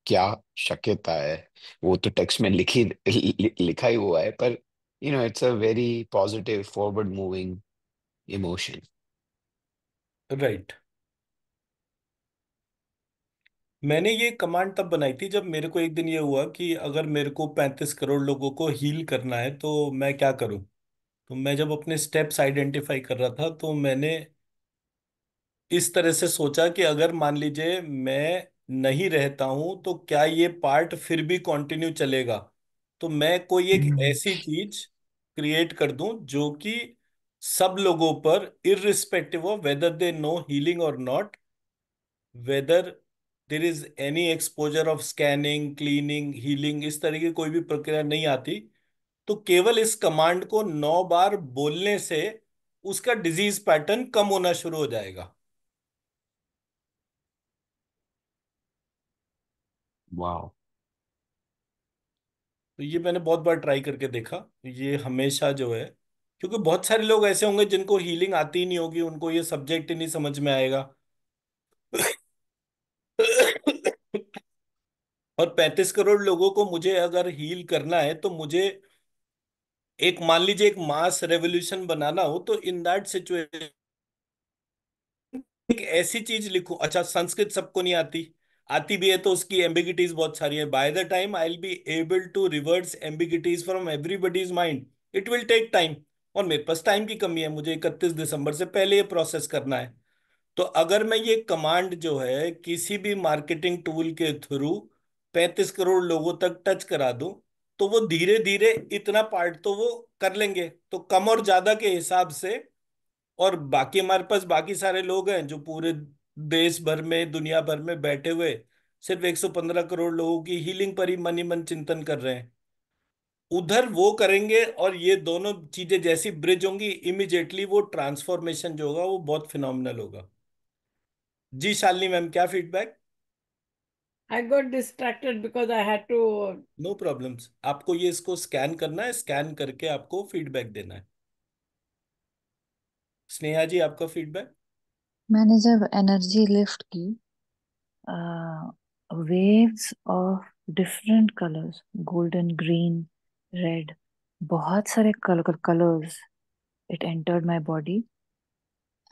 क्या शक्यता है वो तो टेक्स्ट में लिखी लि, लिखा ही हुआ है पर you know it's a very positive forward moving emotion right मैंने ये कमांड तब बनाई थी जब मेरे को एक दिन ये हुआ कि अगर मेरे को पैंतीस करोड़ लोगों को हील करना है तो मैं क्या करूं तो मैं जब अपने स्टेप्स आइडेंटिफाई कर रहा था तो मैंने इस तरह से सोचा कि अगर मान लीजिए मैं नहीं रहता हूं तो क्या ये पार्ट फिर भी कंटिन्यू चलेगा तो मैं कोई एक हम्म। ऐसी चीज क्रिएट कर दूं जो कि सब लोगों पर irrespective of whether they know healing or not whether there is any exposure of scanning cleaning healing इस तरह की कोई भी प्रक्रिया नहीं आती तो केवल इस कमांड को नौ बार बोलने से उसका डिजीज पैटर्न कम होना शुरू हो जाएगा वाह तो ये मैंने बहुत बार ट्राई करके देखा ये हमेशा जो है क्योंकि बहुत सारे लोग ऐसे होंगे जिनको हीलिंग आती ही नहीं होगी उनको ये सब्जेक्ट ही नहीं समझ में आएगा और पैंतीस करोड़ लोगों को मुझे अगर हील करना है तो मुझे एक मान लीजिए एक मास रेवोल्यूशन बनाना हो तो इन दैट सिचुएशन एक ऐसी चीज लिखो अच्छा संस्कृत सबको नहीं आती आती भी है तो उसकी एम्बिगिटीज बहुत सारी है by the time I will be able to reverse ambiguities from everybody's mind it will take time और मेरे पास टाइम की कमी है मुझे इकतीस दिसंबर से पहले ये प्रोसेस करना है तो अगर मैं ये कमांड जो है किसी भी मार्केटिंग टूल के थ्रू पैंतीस करोड़ लोगों तक टच करा दूं तो वो धीरे धीरे इतना पार्ट तो वो कर लेंगे तो कम और ज्यादा के हिसाब से और बाकी हमारे पास बाकी सारे लोग हैं जो पूरे देश भर में दुनिया भर में बैठे हुए सिर्फ 115 करोड़ लोगों की हीलिंग पर ही मन ही मन चिंतन कर रहे हैं उधर वो करेंगे और ये दोनों चीजें जैसी ब्रिज होंगी इमिजिएटली वो ट्रांसफॉर्मेशन जो होगा वो बहुत फिनोमिनल होगा जी शालिनी मैम क्या feedback I got distracted because I had to. No problems. आपको ये इसको स्कैन करना है स्कैन करके आपको फीडबैक देना है स्नेहा जी आपका फीडबैक मैंने जब एनर्जी लिफ्ट की waves of different colours golden green red बहुत सारे colour colours it entered my body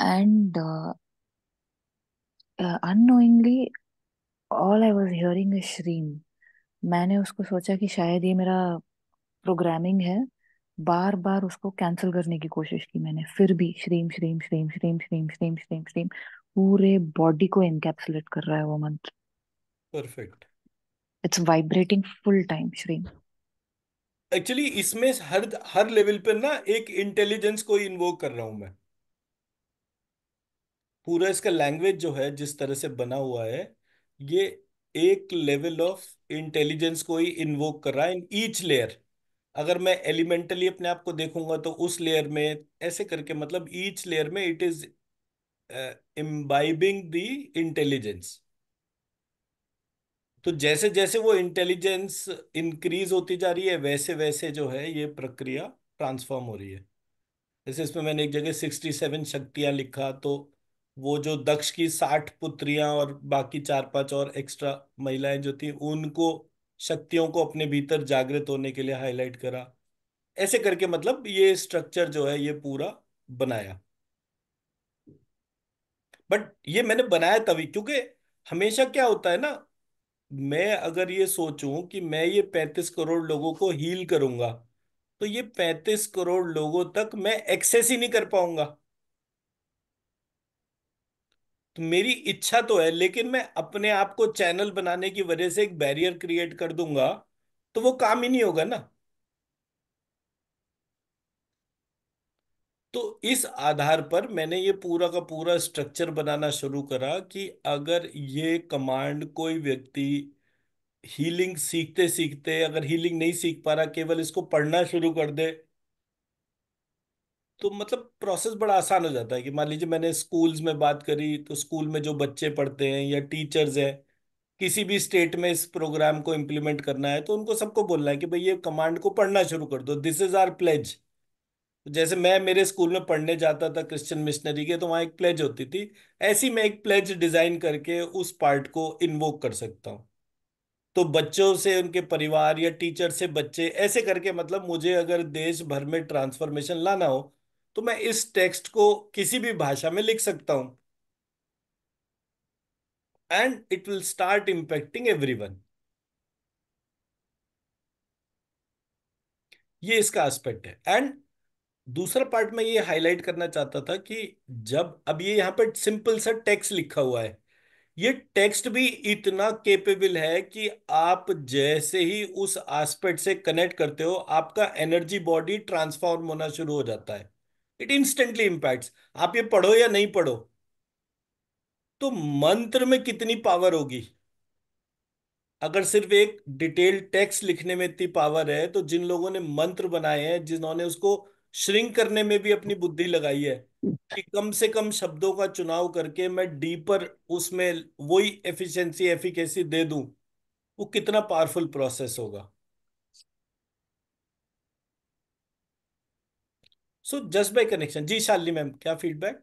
and annoyingly all I was hearing shreem मैंने उसको सोचा कि शायद ये मेरा प्रोग्रामिंग है बार बार उसको कैंसिल करने की कोशिश की मैंने फिर भी श्रीम श्रीम श्रीम श्रीम श्रीम श्रीम श्रीम श्रीम पूरे बॉडी को इनकैप्सुलेट कर रहा है वो मंत्र perfect it's vibrating full time shreem actually इसमें हर हर लेवल पर ना एक इंटेलिजेंस को इन्वोक कर रहा हूं मैं पूरा इसका लैंग्वेज जो है जिस तरह से बना हुआ है ये एक लेवल ऑफ इंटेलिजेंस को ही इन्वोक कर रहा है इन ईच लेयर अगर मैं एलिमेंटली अपने आप को देखूंगा तो उस लेयर में ऐसे करके मतलब ईच लेयर में it is imbibing the intelligence तो जैसे जैसे वो इंटेलिजेंस इंक्रीज होती जा रही है वैसे वैसे जो है ये प्रक्रिया ट्रांसफॉर्म हो रही है जैसे इसमें मैंने एक जगह सिक्सटी सेवन शक्तियां लिखा तो वो जो दक्ष की साठ पुत्रियां और बाकी चार पांच और एक्स्ट्रा महिलाएं जो थी उनको शक्तियों को अपने भीतर जागृत होने के लिए हाईलाइट करा ऐसे करके मतलब ये स्ट्रक्चर जो है ये पूरा बनाया बट ये मैंने बनाया तभी क्योंकि हमेशा क्या होता है ना मैं अगर ये सोचूं कि मैं ये पैंतीस करोड़ लोगों को हील करूंगा तो ये पैंतीस करोड़ लोगों तक मैं एक्सेस ही नहीं कर पाऊंगा तो मेरी इच्छा तो है लेकिन मैं अपने आप को चैनल बनाने की वजह से एक बैरियर क्रिएट कर दूंगा तो वो काम ही नहीं होगा ना तो इस आधार पर मैंने ये पूरा का पूरा स्ट्रक्चर बनाना शुरू करा कि अगर ये कमांड कोई व्यक्ति हीलिंग सीखते सीखते अगर हीलिंग नहीं सीख पा रहा केवल इसको पढ़ना शुरू कर दे तो मतलब प्रोसेस बड़ा आसान हो जाता है कि मान लीजिए मैंने स्कूल्स में बात करी तो स्कूल में जो बच्चे पढ़ते हैं या टीचर्स हैं किसी भी स्टेट में इस प्रोग्राम को इम्प्लीमेंट करना है तो उनको सबको बोलना है कि भाई ये कमांड को पढ़ना शुरू कर दो दिस इज आर प्लेज जैसे मैं मेरे स्कूल में पढ़ने जाता था क्रिश्चियन मिशनरी के तो वहाँ एक प्लेज होती थी ऐसी मैं एक प्लेज डिजाइन करके उस पार्ट को इन्वोक कर सकता हूँ तो बच्चों से उनके परिवार या टीचर से बच्चे ऐसे करके मतलब मुझे अगर देश भर में ट्रांसफॉर्मेशन लाना हो तो मैं इस टेक्स्ट को किसी भी भाषा में लिख सकता हूं and it will start impacting everyone ये इसका एस्पेक्ट है एंड दूसरा पार्ट में ये हाईलाइट करना चाहता था कि जब अब ये यहां पर सिंपल सा टेक्स्ट लिखा हुआ है ये टेक्स्ट भी इतना केपेबल है कि आप जैसे ही उस एस्पेक्ट से कनेक्ट करते हो आपका एनर्जी बॉडी ट्रांसफॉर्म होना शुरू हो जाता है इट इंस्टेंटली इंपैक्ट आप ये पढ़ो या नहीं पढ़ो तो मंत्र में कितनी पावर होगी अगर सिर्फ एक डिटेल टेक्स्ट लिखने में इतनी पावर है तो जिन लोगों ने मंत्र बनाए हैं जिन्होंने उसको श्रिंक करने में भी अपनी बुद्धि लगाई है कि कम से कम शब्दों का चुनाव करके मैं डीपर उसमें वही एफिशिएंसी एफिकेसी दे दूं वो कितना पावरफुल प्रोसेस होगा So just by connection. जी शाली मैम क्या feedback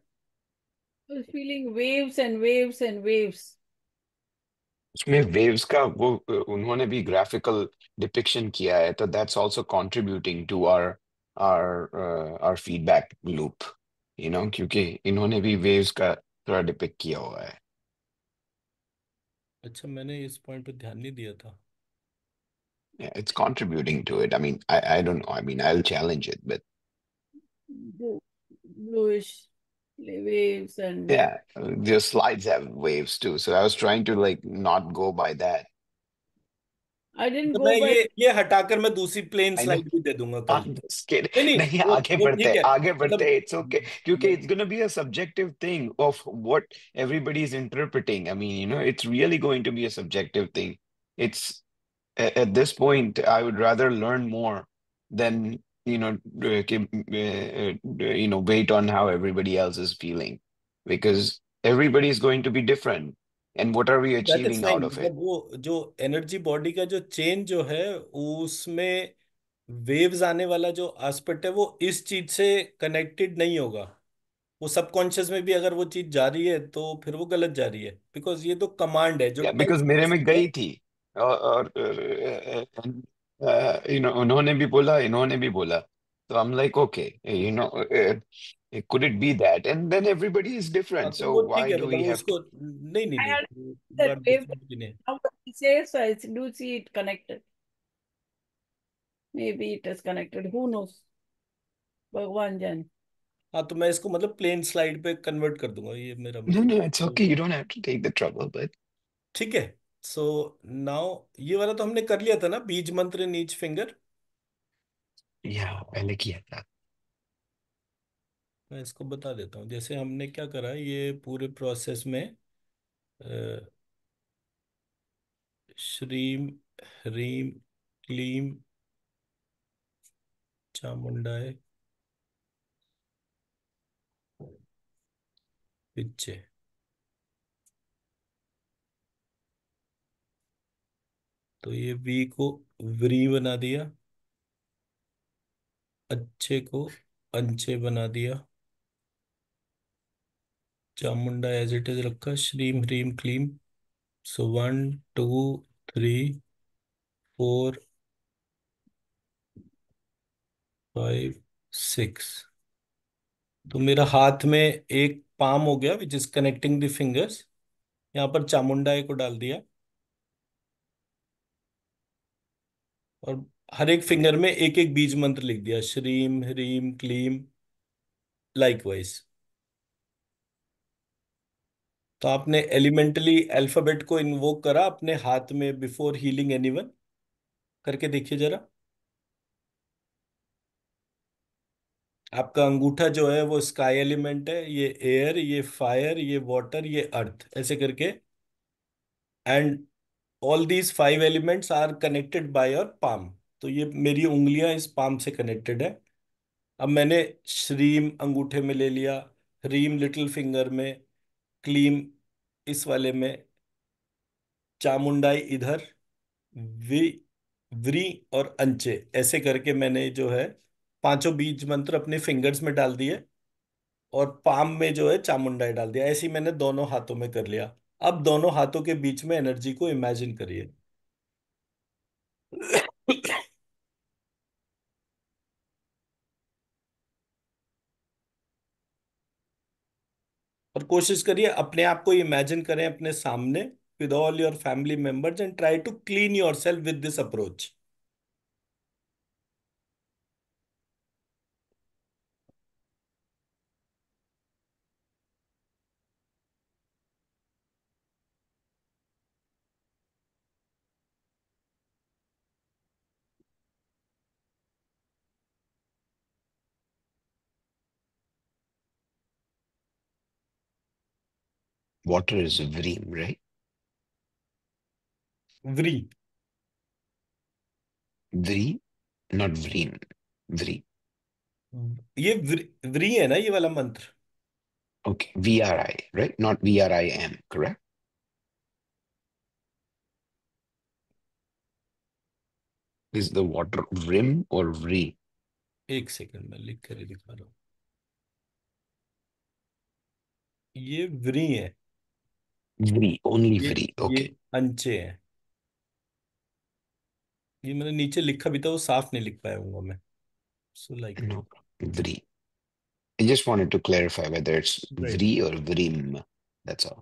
feeling waves and waves and waves उसमें वेव्स का वो उन्होंने भी ग्राफिकल डिपिक्शन किया है तो that's also contributing to our our our feedback loop you know क्योंकि इन्होंने भी वेव्स का थोड़ा डिपिक्ट किया हुआ है अच्छा मैंने इस पॉइंट पे ध्यान नहीं दिया था Yeah, it's contributing to it. I mean, I, I don't know. I mean, I'll challenge it, but bluish waves and yeah your slides have waves too so i was trying to like not go by that i didn't so go by ye ye hata kar main dusri plane slide bhi de dunga kal nahi aage badhte aage badhte it's okay kyunki it's going to be a subjective thing of what everybody is interpreting i mean you know it's really going to be a subjective thing it's at this point i would rather learn more than you know uh, you know wait on how everybody else is feeling because everybody is going to be different and what are we achieving out of it वो जो energy body का जो change जो है उसमें waves आने वाला जो aspect है वो इस चीज से connected नहीं होगा वो सबकॉन्शियस में भी अगर वो चीज जा रही है तो फिर वो गलत जा रही है बिकॉज ये तो कमांड है जो बिकॉज yeah, मेरे में गई थी और, और, और, और, और, और, और, और यू नो उन्होंने भी बोला इन्होंने भी बोला तो I am like okay you know it could it be that? And then everybody is different. So why do we have? To... नहीं नहीं That wave. Now he says so. It's Lucy. It connected. Maybe it is connected. Who knows? bhagwan jan हाँ तो मैं इसको मतलब plane slide पे convert कर दूंगा ये मेरा. No no it's okay. You don't have to take the trouble, but. ठीक है. सो नाउ ये वाला तो हमने कर लिया था ना बीज मंत्र नीच फिंगर या पहले किया था मैं इसको बता देता हूँ जैसे हमने क्या करा ये पूरे प्रोसेस में श्रीम ह्रीम क्लीम चामुंडाए पिच्चे तो ये वी को व्री बना दिया अच्छे को अंचे बना दिया चामुंडा एज इट इज रखा श्रीम ह्रीम क्लीम so one two three four five six तो मेरा हाथ में एक पाम हो गया which is connecting the fingers यहाँ पर चामुंडा को डाल दिया और हर एक फिंगर में एक एक बीज मंत्र लिख दिया श्रीम ह्रीम क्लीम लाइकवाइज तो आपने एलिमेंटली अल्फाबेट को इन्वोक करा अपने हाथ में बिफोर हीलिंग एनीवन करके देखिए जरा आपका अंगूठा जो है वो स्काई एलिमेंट है ये एयर ये फायर ये वाटर ये अर्थ ऐसे करके and all these five elements are connected by your palm तो ये मेरी उंगलियां इस पाम से कनेक्टेड है अब मैंने श्रीम अंगूठे में ले लिया ह्रीम लिटिल फिंगर में क्लीम इस वाले में चामुंडाई इधर वी व्री और अंचे ऐसे करके मैंने जो है पांचों बीज मंत्र अपने फिंगर्स में डाल दिए और पाम में जो है चामुंडाई डाल दिया ऐसे ही मैंने दोनों हाथों में कर लिया अब दोनों हाथों के बीच में एनर्जी को इमेजिन करिए और कोशिश करिए अपने आप को इमेजिन करें अपने सामने with all your family members and try to clean yourself with this approach water is vrim right vri Vri, not vrim. Vri. ये vri है ना ये वाला मंत्र okay we are I right not we are I am correct is the water vrim or vri एक second में लिख कर दिखा रहा हूं ये व्री है फ्री ओनली ये फ्री ये ओके अंचे हैं ये मैंने नीचे लिखा भी था वो साफ नहीं लिख पाया हूँ मैं so like no vri I just wanted to clarify whether it's vri or vrim that's all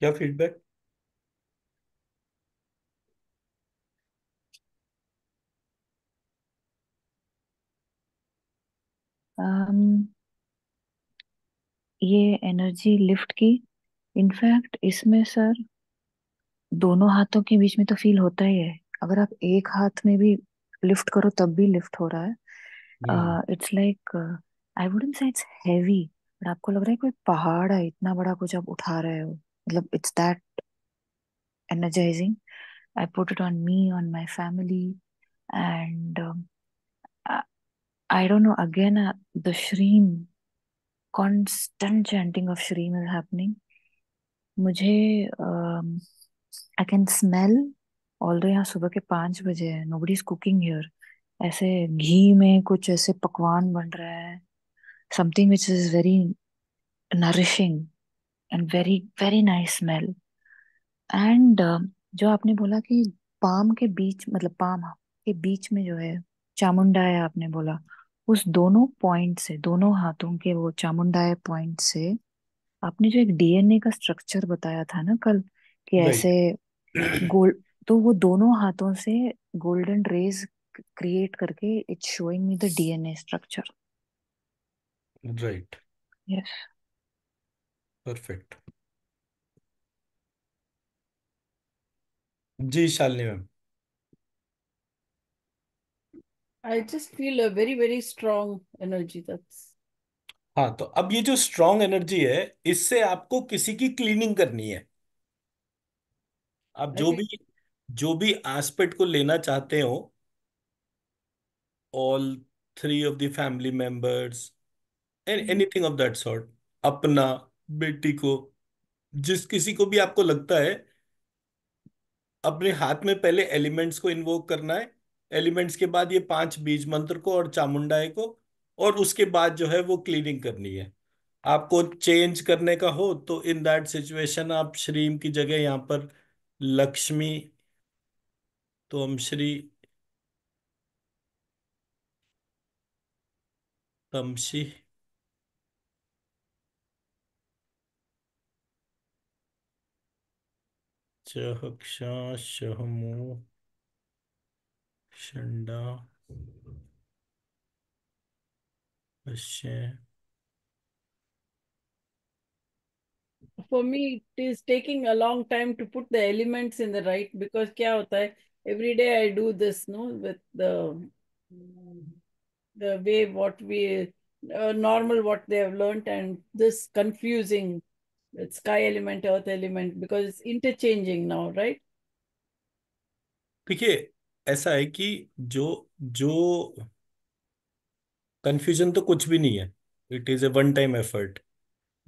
क्या फीडबैक um, ये एनर्जी लिफ्ट की इनफैक्ट इसमें सर दोनों हाथों के बीच में तो फील होता ही है अगर आप एक हाथ में भी लिफ्ट करो तब भी लिफ्ट हो रहा है इट्स लाइक आई वुडन से इट्स हैवी बट आपको लग रहा है कोई पहाड़ है इतना बड़ा कुछ आप उठा रहे हो मतलब it's that energizing I put it on me on my family and I don't know again the shreem constant chanting of shreem is happening मुझे आई कैन स्मेल ऑल दो यहाँ सुबह के पाँच बजे है nobody is cooking here ऐसे घी में कुछ ऐसे पकवान बन रहा है something which is very nourishing and very very nice smell and जो आपने बोला कि पाम के बीच मतलब पाम के बीच में जो है चामुंडा है आपने बोला उस दोनों पॉइंट से दोनों हाथों के वो चामुंडा है पॉइंट से आपने जो एक डीएनए का स्ट्रक्चर बताया था ना कल कि ऐसे गोल्ड तो वो दोनों हाथों से गोल्डन रेज क्रिएट करके it's showing me the DNA structure right yes perfect ji Shalini ma'am I just feel a very very strong energy that's हाँ तो अब ये जो स्ट्रॉन्ग एनर्जी है इससे आपको किसी की क्लीनिंग करनी है आप जो okay. भी जो भी एस्पेक्ट को लेना चाहते हो all three of the family members anything of that sort अपना बेटी को जिस किसी को भी आपको लगता है अपने हाथ में पहले एलिमेंट्स को इन्वोक करना है एलिमेंट्स के बाद ये पांच बीज मंत्र को और चामुंडाए को और उसके बाद जो है वो क्लीनिंग करनी है आपको चेंज करने का हो तो इन दैट सिचुएशन आप श्रीम की जगह यहाँ पर लक्ष्मी तो हम Shri तमशी for me it is taking a long time to put the elements in the right because kya hota hai every day i do this no with the the way what we uh, normal what they have learned and this confusing sky element, earth element, because it's interchanging now, right? देखिए ऐसा है कि जो जो confusion तो कुछ भी नहीं है it is a one time effort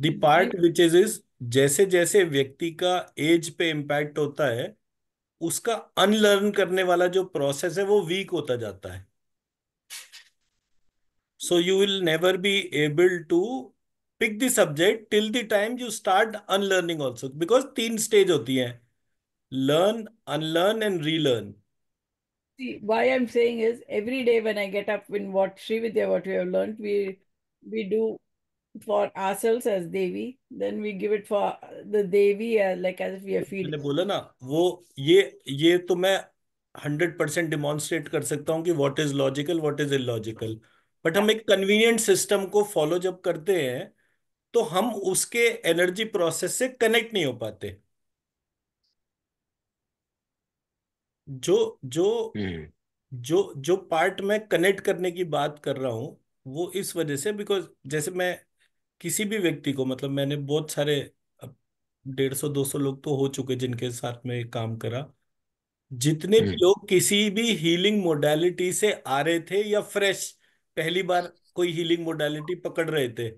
the part which is is जैसे जैसे व्यक्ति का एज पे इम्पैक्ट होता है उसका अनलर्न करने वाला जो प्रोसेस है वो वीक होता जाता है so you will never be able to pick the subject till the time you start unlearning also because तीन स्टेज होती है learn unlearn and relearn See, why I'm saying is every day when I get up in what sri vidya what we have learned, we we do for ourselves as Devi, then we give it for the Devi uh, like as if we are feeding. मैंने बोला ना वो ye ये तो मैं hundred percent demonstrate कर सकता हूँ कि what is logical what is illogical but हम एक कन्वीनियंट सिस्टम को फॉलो जब करते हैं तो हम उसके एनर्जी प्रोसेस से कनेक्ट नहीं हो पाते जो जो हम्म। जो जो पार्ट मैं कनेक्ट करने की बात कर रहा हूं वो इस वजह से बिकॉज जैसे मैं किसी भी व्यक्ति को मतलब मैंने बहुत सारे डेढ़ सौ दो सौ लोग तो हो चुके जिनके साथ में काम करा जितने भी हम्म। लोग किसी भी हीलिंग मोडालिटी से आ रहे थे या फ्रेश पहली बार कोई हीलिंग मोडालिटी पकड़ रहे थे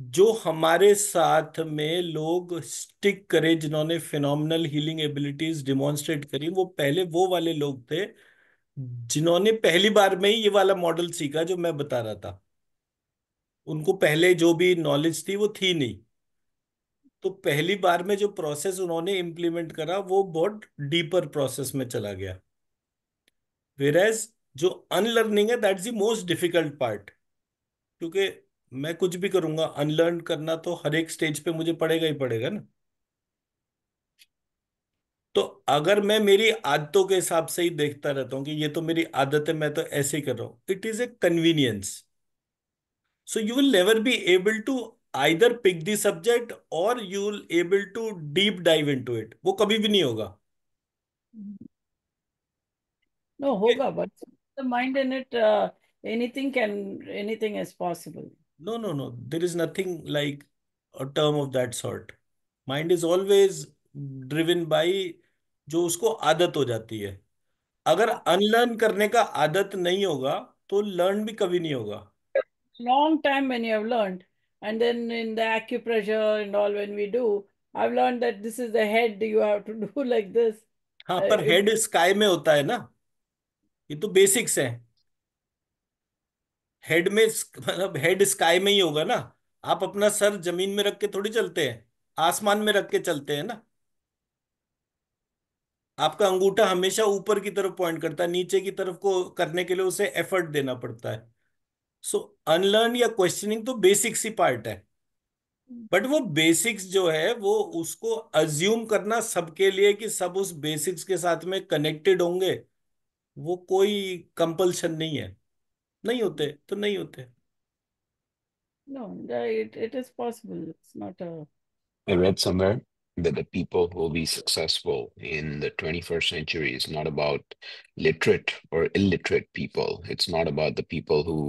जो हमारे साथ में लोग स्टिक करे जिन्होंने फिनोमिनल हीलिंग एबिलिटीज डिमॉन्स्ट्रेट करी वो पहले वो वाले लोग थे जिन्होंने पहली बार में ही ये वाला मॉडल सीखा जो मैं बता रहा था उनको पहले जो भी नॉलेज थी वो थी नहीं तो पहली बार में जो प्रोसेस उन्होंने इम्प्लीमेंट करा वो बहुत डीपर प्रोसेस में चला गया एज जो अनलर्निंग है that is the most difficult part क्योंकि मैं कुछ भी करूंगा अनलर्न करना तो हर एक स्टेज पे मुझे पड़ेगा ही पड़ेगा ना तो अगर मैं मेरी आदतों के हिसाब से ही देखता रहता हूं कि ये तो मेरी आदत है मैं तो ऐसे ही कर रहा हूं it is a convenience so you will never be able to either pick the subject और you will able to deep dive to it वो कभी भी नहीं होगा नो no, होगा but the mind in it anything can anything is possible No, no, no. There is nothing like a term of that sort. Mind is always driven by जो उसको आदत हो जाती है अगर अनलर्न करने का आदत नहीं होगा तो लर्न भी कभी नहीं होगा long time when you have learned and then in the acupressure and all when we do i've learned that this is the head you have to do like this हाँ पर हेड स्काई में होता है ना ये तो basics हैं head में मतलब हेड स्काई में ही होगा ना आप अपना सर जमीन में रख के थोड़ी चलते हैं आसमान में रख के चलते हैं ना आपका अंगूठा हमेशा ऊपर की तरफ पॉइंट करता है नीचे की तरफ को करने के लिए उसे एफर्ट देना पड़ता है सो अनलर्न या क्वेश्चनिंग तो बेसिक्स ही पार्ट है बट वो बेसिक्स जो है वो उसको अज्यूम करना सबके लिए कि सब उस बेसिक्स के साथ में कनेक्टेड होंगे वो कोई कंपल्शन नहीं है नहीं होते तो नहीं होते No, it, it is possible. It's not a. I read somewhere that the people who will be successful in the 21st century is not about literate or illiterate people. It's not about the people who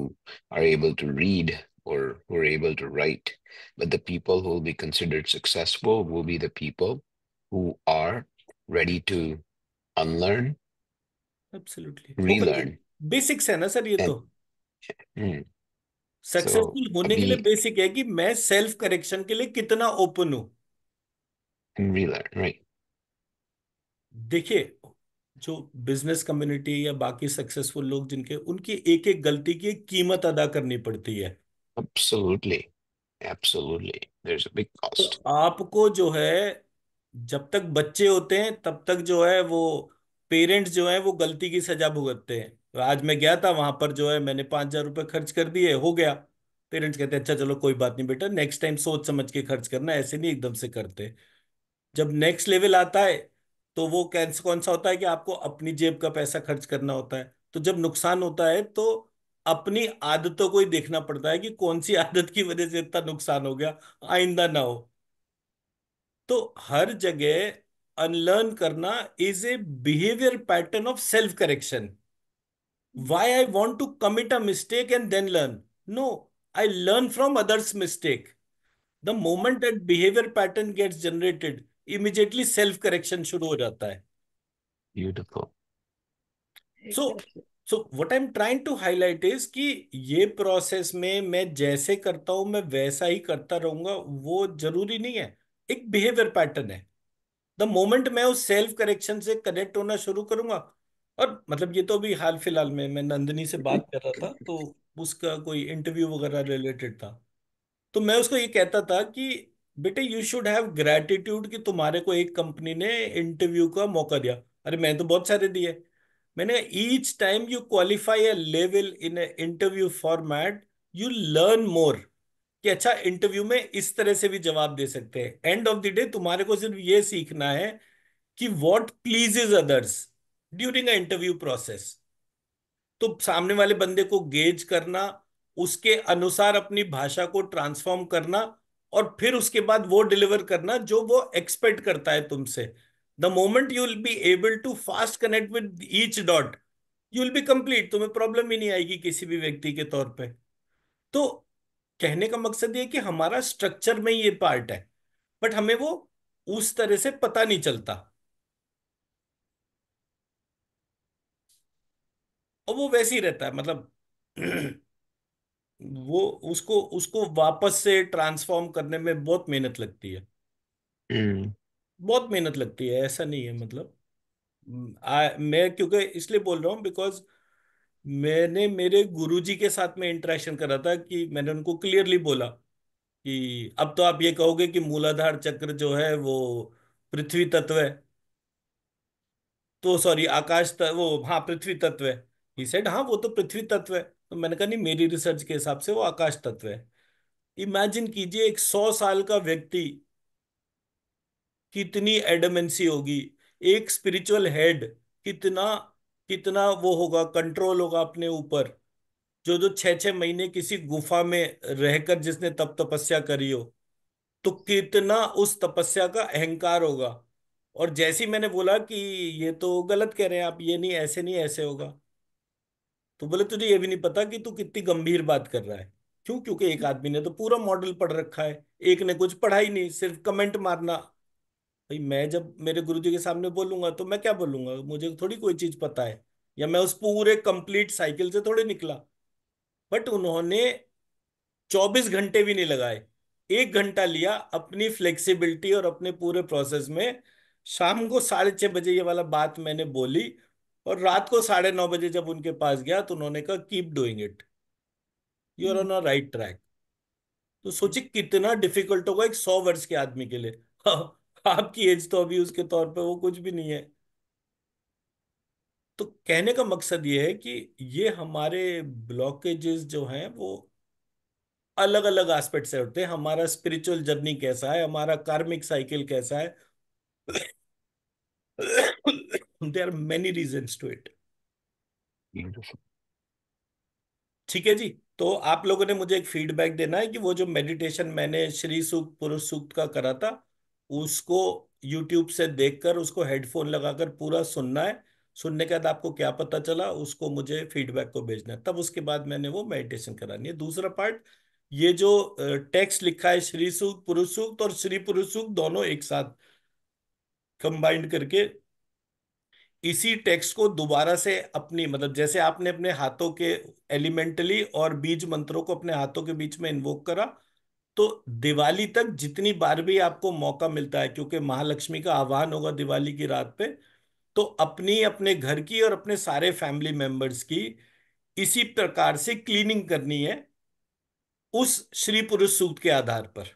are able to read or who are able to write, but the people who will be considered successful will be the people who are ready to unlearn, absolutely relearn. Basics है ना sir ये तो successful हम्म। so, होने के लिए basic है कि मैं सेल्फ करेक्शन के लिए कितना ओपन हूं देखिए जो बिजनेस कम्युनिटी या बाकी सक्सेसफुल लोग जिनके उनकी एक एक गलती की कीमत अदा करनी पड़ती है Absolutely. Absolutely. There's a big तो cost. तो आपको जो है जब तक बच्चे होते हैं तब तक जो है वो पेरेंट्स जो है वो गलती की सजा भुगतते हैं आज मैं गया था वहां पर जो है मैंने पांच हजार रुपये खर्च कर दिए हो गया पेरेंट्स कहते हैं अच्छा चलो कोई बात नहीं बेटा नेक्स्ट टाइम सोच समझ के खर्च करना ऐसे नहीं एकदम से करते जब नेक्स्ट लेवल आता है तो वो कैंसर कौन सा होता है कि आपको अपनी जेब का पैसा खर्च करना होता है तो जब नुकसान होता है तो अपनी आदतों को ही देखना पड़ता है कि कौन सी *laughs* आदत की वजह से इतना नुकसान हो गया आइंदा ना हो तो हर जगह अनलर्न करना is a behaviour pattern of self correction why I want to commit a mistake and then learn. No, I learn from others' mistake. The moment that behavior pattern gets generated, immediately self correction शुरू ho jata hai Beautiful. So so what I'm trying to highlight is ki ye process mein main jaise karta hu main waisa hi karta rahunga wo zaruri nahi hai ek behavior pattern hai The moment main us self correction se connect hona shuru karunga और मतलब ये तो अभी हाल फिलहाल में मैं नंदिनी से बात कर रहा था तो उसका कोई इंटरव्यू वगैरह रिलेटेड था तो मैं उसको ये कहता था कि बेटे यू शुड हैव ग्रेटिट्यूड कि तुम्हारे को एक कंपनी ने इंटरव्यू का मौका दिया अरे मैं तो बहुत सारे दिए मैंने each time you qualify a level in interview format you learn more कि अच्छा इंटरव्यू में इस तरह से भी जवाब दे सकते हैं एंड ऑफ द डे तुम्हारे को सिर्फ ये सीखना है कि what please others during a interview process तो सामने वाले बंदे को गेज करना उसके अनुसार अपनी भाषा को ट्रांसफॉर्म करना और फिर उसके बाद वो डिलीवर करना जो वो एक्सपेक्ट करता है तुमसे the moment you will be able to fast connect with each dot you will be complete तुम्हें प्रॉब्लम ही नहीं आएगी किसी भी व्यक्ति के तौर पे तो कहने का मकसद ये कि हमारा स्ट्रक्चर में ये पार्ट है बट हमें वो उस तरह से पता नहीं चलता और वो वैसे ही रहता है मतलब *clears throat* वो उसको उसको वापस से ट्रांसफॉर्म करने में बहुत मेहनत लगती है हम्म। बहुत मेहनत लगती है ऐसा नहीं है मतलब आ, मैं क्योंकि इसलिए बोल रहा हूँ बिकॉज मैंने मेरे गुरुजी के साथ में इंटरेक्शन करा था कि मैंने उनको क्लियरली बोला कि अब तो आप ये कहोगे कि मूलाधार चक्र जो है वो पृथ्वी तत्व है तो सॉरी आकाश तत्व वो हाँ पृथ्वी तत्व है ही सेड हाँ वो तो पृथ्वी तत्व है तो मैंने कहा नहीं मेरी रिसर्च के हिसाब से वो आकाश तत्व है इमेजिन कीजिए एक सौ साल का व्यक्ति कितनी एडमेंसी होगी एक स्पिरिचुअल हेड कितना कितना वो होगा कंट्रोल होगा अपने ऊपर जो जो छह छह महीने किसी गुफा में रहकर जिसने तप तपस्या करी हो तो कितना उस तपस्या का अहंकार होगा और जैसी मैंने बोला कि ये तो गलत कह रहे हैं आप ये नहीं ऐसे नहीं ऐसे होगा तो बोले तुझे ये भी नहीं पता कि तू कितनी गंभीर बात कर रहा है क्यों क्योंकि एक आदमी ने तो पूरा मॉडल पढ़ रखा है एक ने कुछ पढ़ा ही नहीं सिर्फ कमेंट मारना भाई मैं जब मेरे गुरु जी के सामने बोलूंगा तो मैं क्या बोलूंगा मुझे थोड़ी कोई चीज पता है या मैं उस पूरे कंप्लीट साइकिल से थोड़े निकला बट उन्होंने 24 घंटे भी नहीं लगाए एक घंटा लिया अपनी फ्लेक्सिबिलिटी और अपने पूरे प्रोसेस में शाम को साढ़े छह बजे ये वाला बात मैंने बोली और रात को साढ़े नौ बजे जब उनके पास गया तो उन्होंने कहा keep doing it you are on right track तो सोचिए कितना डिफिकल्ट होगा एक सौ वर्ष के आदमी के लिए *laughs* आपकी एज तो अभी उसके तौर पे वो कुछ भी नहीं है तो कहने का मकसद ये है कि ये हमारे ब्लॉकेजेस जो हैं वो अलग अलग एस्पेक्ट से होते हैं हमारा स्पिरिचुअल जर्नी कैसा है हमारा कार्मिक साइकिल कैसा है there are many reason to it ठीक है जी तो आप लोगों ने मुझे एक फीडबैक देना है कि वो जो मेडिटेशन मैंने श्री सूक्त पुरुष सूक्त का करा था उसको यूट्यूब से देखकर उसको हेडफोन लगाकर पूरा सुनना है सुनने के बाद आपको क्या पता चला उसको मुझे फीडबैक को भेजना है तब उसके बाद मैंने वो मेडिटेशन करानी है दूसरा पार्ट ये जो टेक्स्ट लिखा है श्री सूक्त पुरुष सूक्त और श्री पुरुष सूक्त दोनों एक साथ कंबाइंड करके इसी टेक्स्ट को दोबारा से अपनी मतलब जैसे आपने अपने हाथों के एलिमेंटली और बीज मंत्रों को अपने हाथों के बीच में इन्वोक करा तो दिवाली तक जितनी बार भी आपको मौका मिलता है क्योंकि महालक्ष्मी का आह्वान होगा दिवाली की रात पे तो अपनी अपने घर की और अपने सारे फैमिली मेंबर्स की इसी प्रकार से क्लीनिंग करनी है उस श्री पुरुष सूक्त के आधार पर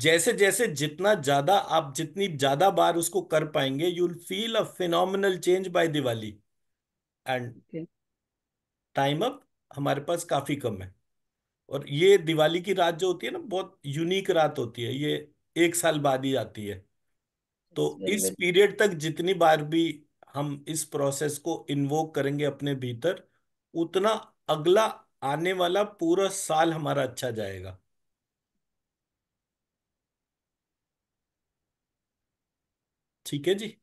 जैसे जैसे जितना ज्यादा आप जितनी ज्यादा बार उसको कर पाएंगे you will feel a phenomenal change by Diwali and time up हमारे पास काफी कम है और ये दिवाली की रात जो होती है ना बहुत यूनिक रात होती है ये एक साल बाद ही आती है तो अच्छा, इस पीरियड तक जितनी बार भी हम इस प्रोसेस को इन्वोक करेंगे अपने भीतर उतना अगला आने वाला पूरा साल हमारा अच्छा जाएगा ठीक है जी